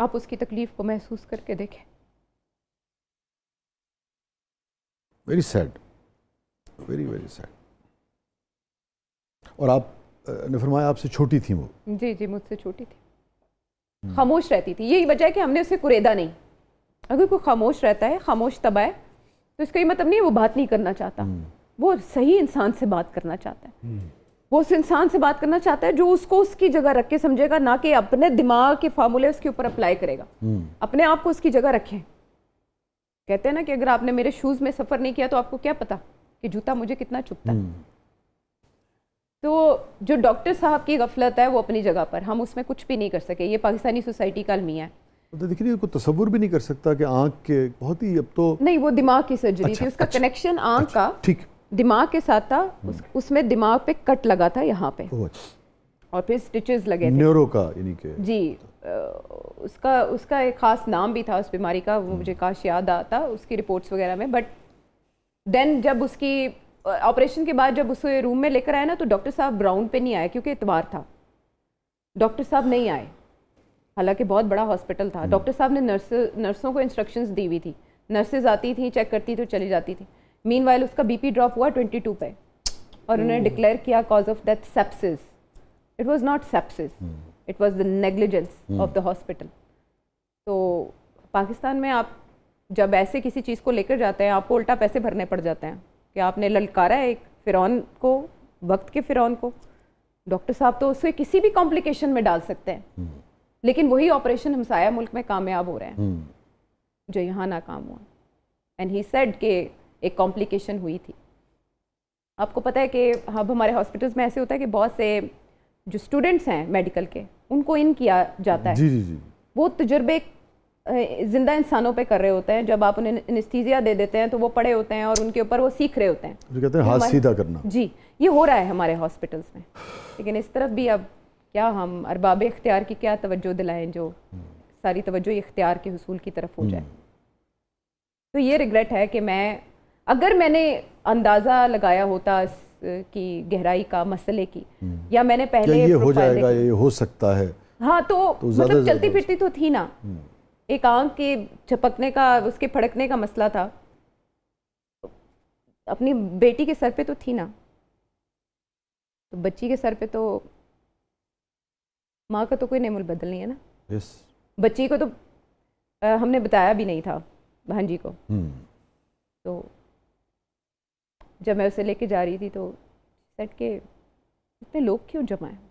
आप उसकी तकलीफ को महसूस करके देखें very sad very very sad और आप ने फरमाया आपसे छोटी थी वो जी जी मुझसे छोटी थी खामोश रहती थी यही वजह है कि हमने उसे कुरेदा नहीं अगर कोई खामोश रहता है खामोश तब आए तो इसका ये मतलब नहीं वो बात नहीं करना चाहता हम्म। वो सही इंसान से बात करना चाहता है हम्म। वो उस इंसान से बात करना चाहता है जो उसको उसकी जगह रख के समझेगा ना कि अपने दिमाग के फार्मूले उसके ऊपर अप्लाई करेगा हम्म। अपने आप को उसकी जगह रखें कहते हैं ना कि अगर आपने मेरे शूज़ में सफ़र नहीं किया तो आपको क्या पता कि जूता मुझे कितना चुपता है तो जो डॉक्टर साहब की गफलत है वो अपनी जगह पर हम उसमें कुछ भी नहीं कर सके ये पाकिस्तानी सोसाइटी का अलमिया है तो देखिए को तस्वुर भी नहीं कर सकता कि आंख के बहुत ही अब तो नहीं वो दिमाग की सर्जरी अच्छा, थी उसका अच्छा, कनेक्शन आंख अच्छा, का ठीक दिमाग के साथ था हम्म। उस, उसमें दिमाग पे कट लगा था यहाँ पे अच्छा। और फिर स्टिचेस लगे न्यूरो का यानी के जी उसका उसका एक ख़ास नाम भी था उस बीमारी का वो हम्म। मुझे काश याद आता उसकी रिपोर्ट्स वगैरह में बट देन जब उसकी ऑपरेशन के बाद जब उसे रूम में लेकर आया ना तो डॉक्टर साहब ग्राउंड पे नहीं आए क्योंकि इतवार था डॉक्टर साहब नहीं आए हालांकि बहुत बड़ा हॉस्पिटल था हम्म। डॉक्टर साहब ने नर्स नर्सों को इंस्ट्रक्शंस दी हुई थी नर्सेज आती थी चेक करती तो चली जाती थी मीन उसका बीपी ड्रॉप हुआ ट्वेंटी टू पे और उन्होंने डिक्लेयर हम्म। किया cause of death sepsis it was not sepsis it was the negligence of the hospital तो पाकिस्तान में आप जब ऐसे किसी चीज़ को लेकर जाते हैं आपको उल्टा पैसे भरने पड़ जाते हैं कि आपने ललकारा है एक फ़िरौन को वक्त के फ़िरौन को डॉक्टर साहब तो उससे किसी भी कॉम्प्लिकेशन में डाल सकते हैं हम्म। लेकिन वही ऑपरेशन हमसाया मुल्क में कामयाब हो रहे हैं हम्म। जो यहाँ नाकाम हुआ एंड ही सेड के एक कॉम्प्लिकेशन हुई थी आपको पता है कि अब हमारे हॉस्पिटल्स में ऐसे होता है कि बहुत से जो स्टूडेंट्स हैं मेडिकल के उनको इन किया जाता है जी जी जी वो तजर्बे ज़िंदा इंसानों पे कर रहे होते हैं जब आप उन्हें नस्तीजिया दे देते हैं तो वो पड़े होते हैं और उनके ऊपर वो सीख रहे होते हैं जो कहते हैं हाथ सीधा करना जी ये हो रहा है हमारे हॉस्पिटल्स में लेकिन इस तरफ भी अब क्या हम अरबाब इख्तियार की क्या तवज्जो दिलाएं जो सारी तवज्जो इख्तियार के हसूल की तरफ हो हम्म। जाए तो ये रिग्रेट है कि मैं अगर मैंने अंदाज़ा लगाया होता की गहराई का मसले की हम्म। या मैंने पहले ये हो जाएगा ये हो सकता है हाँ तो, तो मतलब चलती फिरती तो थी ना एक आंख के झपकने का उसके फड़कने का मसला था अपनी बेटी के सर पे तो थी ना तो बच्ची के सर पे तो माँ का तो कोई नेमुल बदल नहीं है ना yes. बच्ची को तो आ, हमने बताया भी नहीं था बहन जी को hmm. तो जब मैं उसे लेके जा रही थी तो सेट के इतने लोग क्यों जमा है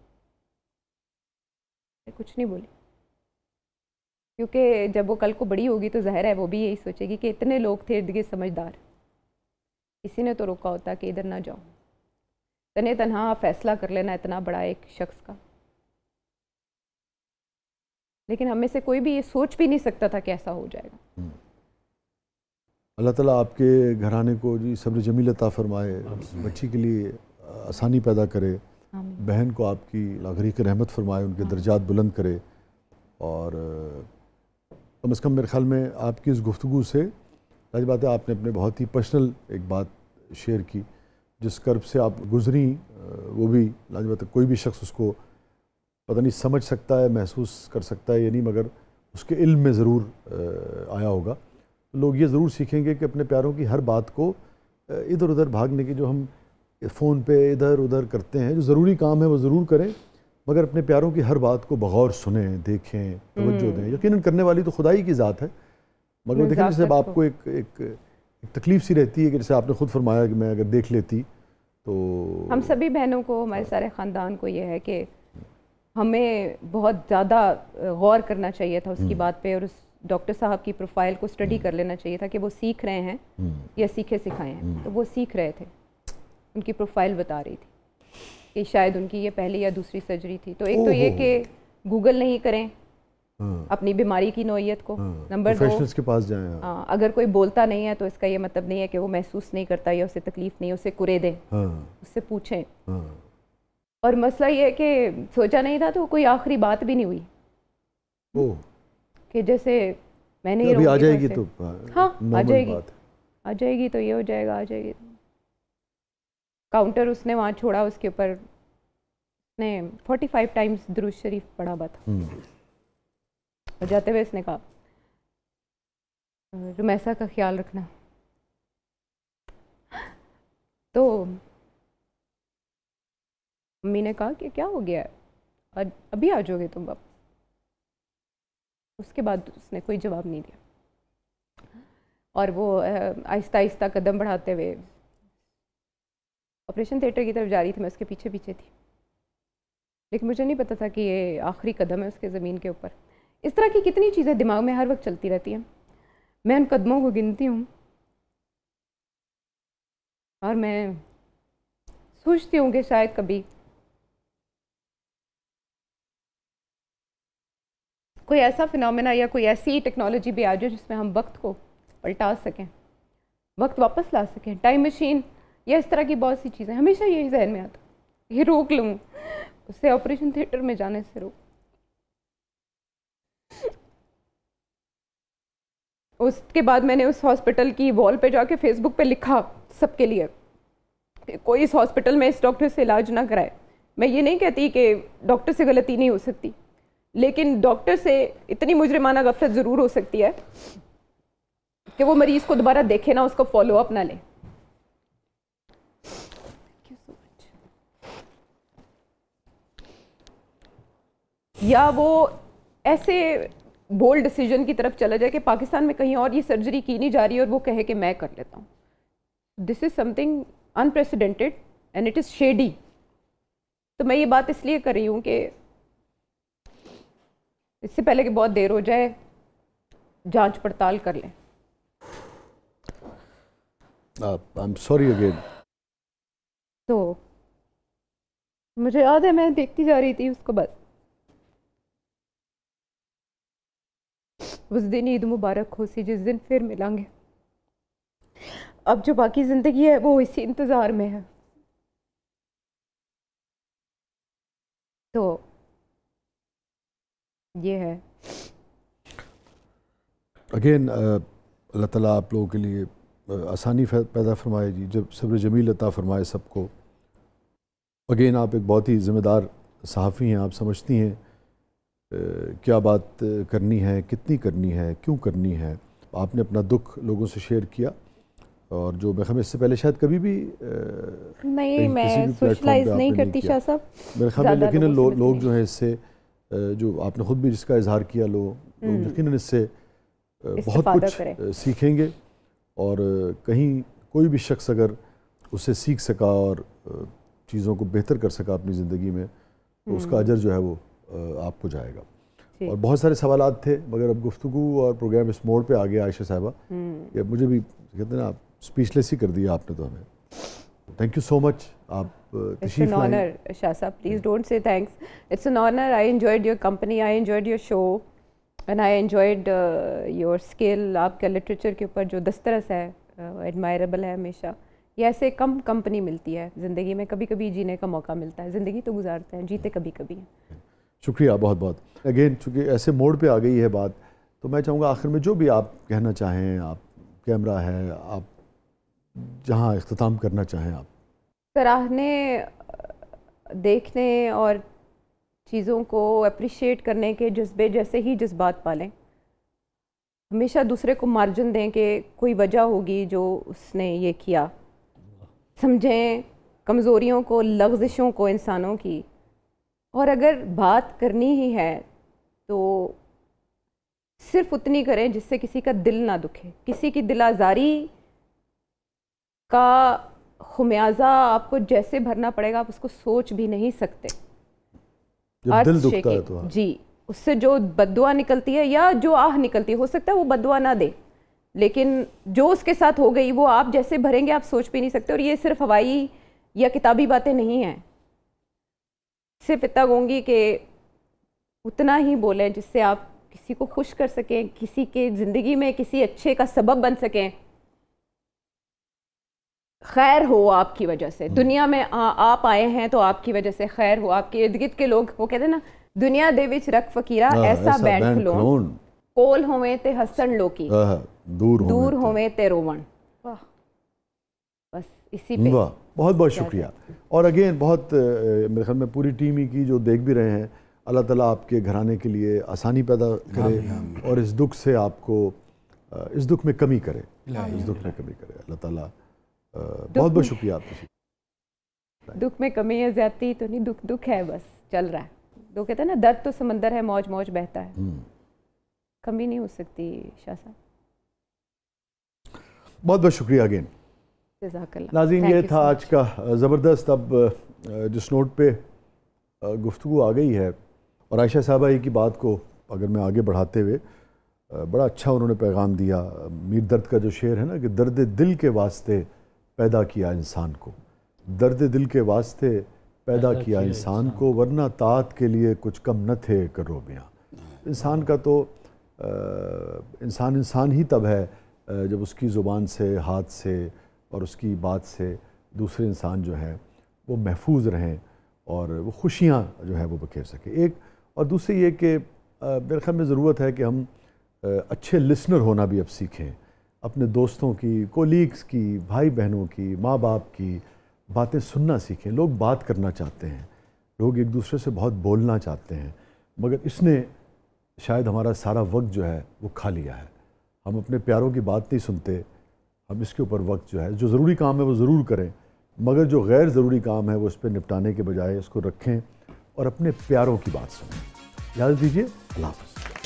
कुछ नहीं बोली क्योंकि जब वो कल को बड़ी होगी तो ज़ाहिर है वो भी यही सोचेगी कि इतने लोग थे इर्द गिर्द समझदार किसी ने तो रोका होता कि इधर ना जाओ तने तनहा फैसला कर लेना इतना बड़ा एक शख्स का लेकिन हमें से कोई भी ये सोच भी नहीं सकता था कि ऐसा हो जाएगा हम्म। अल्लाह ताला आपके घराने को जी सब्र जमील अता फरमाए बच्ची के लिए आसानी पैदा करे बहन को आपकी लागरी की रहमत फरमाए उनके दर्जात बुलंद करे और कम अज़ कम मेरे ख्याल में आपकी इस गुफ्तु से सारी बात है आपने अपने बहुत ही पर्सनल एक बात शेयर की जिस कर्ब से आप गुजरी वो भी लाज बात कोई भी शख्स उसको पता नहीं समझ सकता है महसूस कर सकता है या नहीं मगर उसके इल्म में ज़रूर आया होगा तो लोग ये ज़रूर सीखेंगे कि अपने प्यारों की हर बात को इधर उधर भागने की जो हम फ़ोन पे इधर उधर करते हैं जो ज़रूरी काम है वो ज़रूर करें मगर अपने प्यारों की हर बात को बगौर सुने देखें तवज्जो हम्म। दें यकीन करने वाली तो खुदाई की ज़ात है मगर देखें जैसे आपको तो। एक एक तकलीफ सी रहती है कि जैसे आपने खुद फरमाया कि मैं अगर देख लेती तो हम सभी बहनों को हमारे सारे ख़ानदान को यह है कि हमें बहुत ज़्यादा गौर करना चाहिए था उसकी हम्म। बात पर और उस डॉक्टर साहब की प्रोफाइल को स्टडी कर हम्म। लेना चाहिए था कि वो सीख रहे हैं या सीखे सिखाए हैं तो वो सीख रहे थे उनकी प्रोफाइल बता रही थी कि शायद उनकी ये पहली या दूसरी सर्जरी थी तो एक तो ये कि गूगल नहीं करें हाँ। अपनी बीमारी की नोयत को नंबर हाँ, के पास जाएं आ, हाँ, अगर कोई बोलता नहीं है तो इसका ये मतलब नहीं है कि वो महसूस नहीं करता या उसे तकलीफ नहीं उसे कुरे दें उससे पूछें और मसला ये है कि सोचा नहीं था तो कोई आखिरी बात भी नहीं हुई कि जैसे मैंने तो आ जाएगी तो हाँ आ जाएगी आ जाएगी तो ये हो जाएगा आ जाएगी काउंटर उसने वहाँ छोड़ा उसके ऊपर उसने फोर्टी फाइव टाइम्स दुरुज शरीफ पढ़ा बात था हम्म। और जाते हुए इसने कहा रुमैसा का ख्याल रखना तो मम्मी ने कहा कि क्या हो गया है अभी आ जाओगे तुम बाप उसके बाद उसने कोई जवाब नहीं दिया और वो आहिस्ता आहिस्ता कदम बढ़ाते हुए ऑपरेशन थिएटर की तरफ जा रही थी मैं उसके पीछे पीछे थी लेकिन मुझे नहीं पता था कि ये आखिरी कदम है उसके ज़मीन के ऊपर इस तरह की कितनी चीज़ें दिमाग में हर वक्त चलती रहती हैं मैं उन कदमों को गिनती हूँ और मैं सोचती हूँ कि शायद कभी कोई ऐसा फिनमिना या कोई ऐसी टेक्नोलॉजी भी आ जाए जिसमें हम वक्त को पलटा सकें वक्त वापस ला सकें टाइम मशीन या इस तरह की बहुत सी चीज़ें हमेशा यही जहन में आता ये रोक लूँ उससे ऑपरेशन थिएटर में जाने से रोक उसके बाद मैंने उस हॉस्पिटल की वॉल पे जाके फेसबुक पे लिखा सबके लिए कि कोई इस हॉस्पिटल में इस डॉक्टर से इलाज ना कराए मैं ये नहीं कहती कि डॉक्टर से गलती नहीं हो सकती लेकिन डॉक्टर से इतनी मुजरमाना गफलत ज़रूर हो सकती है कि वो मरीज़ को दोबारा देखे ना उसको फॉलोअप ना ले या वो ऐसे बोल्ड डिसीजन की तरफ चला जाए कि पाकिस्तान में कहीं और ये सर्जरी की नहीं जा रही और वो कहे कि मैं कर लेता हूँ this is something unprecedented and it is shady तो मैं ये बात इसलिए कर रही हूँ कि इससे पहले कि बहुत देर हो जाए जांच पड़ताल कर लें आई एम सॉरी अगेन तो मुझे याद है मैं देखती जा रही थी उसको बस उस दिन ईद मुबारक हो सी जिस दिन फिर मिलेंगे अब जो बाकी ज़िंदगी है वो इसी इंतज़ार में है तो ये है अगेन uh, अल्लाह ताला आप लोगों के लिए uh, आसानी पैदा फरमाए जी जब सब्र जमील अता फरमाए सबको अगेन आप एक बहुत ही ज़िम्मेदार सहाफ़ी हैं आप समझती हैं क्या बात करनी है कितनी करनी है क्यों करनी है आपने अपना दुख लोगों से शेयर किया और जो मेरे ख्याल इससे पहले शायद कभी भी नहीं मैं सोशलाइज नहीं करती शाह साहब मेरे ख्याल में यकीन लोग जो है इससे जो आपने खुद भी जिसका इजहार किया लो लोग हम्म। यकीन इससे बहुत कुछ सीखेंगे और कहीं कोई भी शख्स अगर उससे सीख सका और चीज़ों को बेहतर कर सका अपनी ज़िंदगी में तो उसका हम्म। अजर जो है वो आपको जाएगा और बहुत सारे सवाल थे मगर अब गुफ्तु और प्रोग्राम इस मोड़ पे आ गया आयशा साहबा हम्म। मुझे भी कहते हैं ना आप स्पीचलेस ही कर दिया आपने तो हमें थैंक यू सो मच आप ऑनर शाह साहब please don't say thanks it's an honour I enjoyed your company I enjoyed your show and I enjoyed your skill आपका लिटरेचर के ऊपर जो दस्तरस है एडमायरेबल uh, है हमेशा ये ऐसे कम कंपनी मिलती है ज़िंदगी में कभी कभी जीने का मौका मिलता है ज़िंदगी तो गुजारते हैं जीते कभी कभी शुक्रिया बहुत बहुत अगेन चूँकि ऐसे मोड़ पे आ गई है बात तो मैं चाहूँगा आखिर में जो भी आप कहना चाहें आप कैमरा है आप जहाँ अख्ताम करना चाहें आप सराहने देखने और चीज़ों को अप्रिशिएट करने के जज्बे जैसे ही जज्बात पालें हमेशा दूसरे को मार्जिन दें कि कोई वजह होगी जो उसने ये किया समझें कमज़ोरियों को लफ्जिशों को इंसानों की और अगर बात करनी ही है तो सिर्फ उतनी करें जिससे किसी का दिल ना दुखे किसी की दिल आज़ारी का खुमियाजा आपको जैसे भरना पड़ेगा आप उसको सोच भी नहीं सकते दिल दुखता है तो हाँ। जी उससे जो बदुआ निकलती है या जो आह निकलती है हो सकता है वो बदुआ ना दे लेकिन जो उसके साथ हो गई वो आप जैसे भरेंगे आप सोच भी नहीं सकते और ये सिर्फ हवाई या किताबी बातें नहीं हैं सिर्फ इतना कहूँगी कि उतना ही बोलें जिससे आप किसी को खुश कर सकें किसी के ज़िंदगी में किसी अच्छे का सबब बन सकें खैर हो आपकी वजह से दुनिया में आ, आप आए हैं तो आपकी वजह से खैर हो आपके इर्द गिर्द के लोग वो कहते ना दुनिया दे विच रख फकीरा हाँ, ऐसा बैठ लो कोल होवे ते हसन लोकी हाँ, हाँ, दूर दूर होवे ते रोवन वाह बस इसी पे बहुत बहुत शुक्रिया और अगेन बहुत मेरे ख्याल में पूरी टीम ही की जो देख भी रहे हैं अल्लाह ताला आपके घराने के लिए आसानी पैदा करे और इस दुख से आपको इस दुख में कमी करे इस दुख में कमी करे अल्लाह ताला बहुत बहुत शुक्रिया आपकी दुख में कमी है ज्यादा तो नहीं दुख दुख है बस चल रहा है जो तो कहते हैं ना दर्द तो समंदर है मौज मौज बहता है हम्म। कमी नहीं हो सकती शाह साहब बहुत बहुत शुक्रिया अगेन नाजीन ये था आज का ज़बरदस्त अब जिस नोट पे गुफ्तु आ गई है और आयशा साहबा की बात को अगर मैं आगे बढ़ाते हुए बड़ा अच्छा उन्होंने पैगाम दिया मीर दर्द का जो शेर है ना कि दर्द दिल के वास्ते पैदा किया इंसान को दर्द दिल के वास्ते पैदा किया इंसान को वरना तात के लिए कुछ कम न थे मियाँ इंसान का तो इंसान इंसान ही तब है जब उसकी ज़ुबान से हाथ से और उसकी बात से दूसरे इंसान जो हैं वो महफूज रहें और वो खुशियाँ जो है वो बखेर सकें एक और दूसरी ये कि मेरे ख्याल में ज़रूरत है कि हम अच्छे लिसनर होना भी अब सीखें अपने दोस्तों की कोलीग्स की भाई बहनों की माँ बाप की बातें सुनना सीखें लोग बात करना चाहते हैं लोग एक दूसरे से बहुत बोलना चाहते हैं मगर इसने शायद हमारा सारा वक्त जो है वो खा लिया है हम अपने प्यारों की बात नहीं सुनते हम इसके ऊपर वक्त जो है जो ज़रूरी काम है वो ज़रूर करें मगर जो गैर ज़रूरी काम है वो इस पर निपटाने के बजाय इसको रखें और अपने प्यारों की बात सुनें याद दीजिए अल्लाह हाफ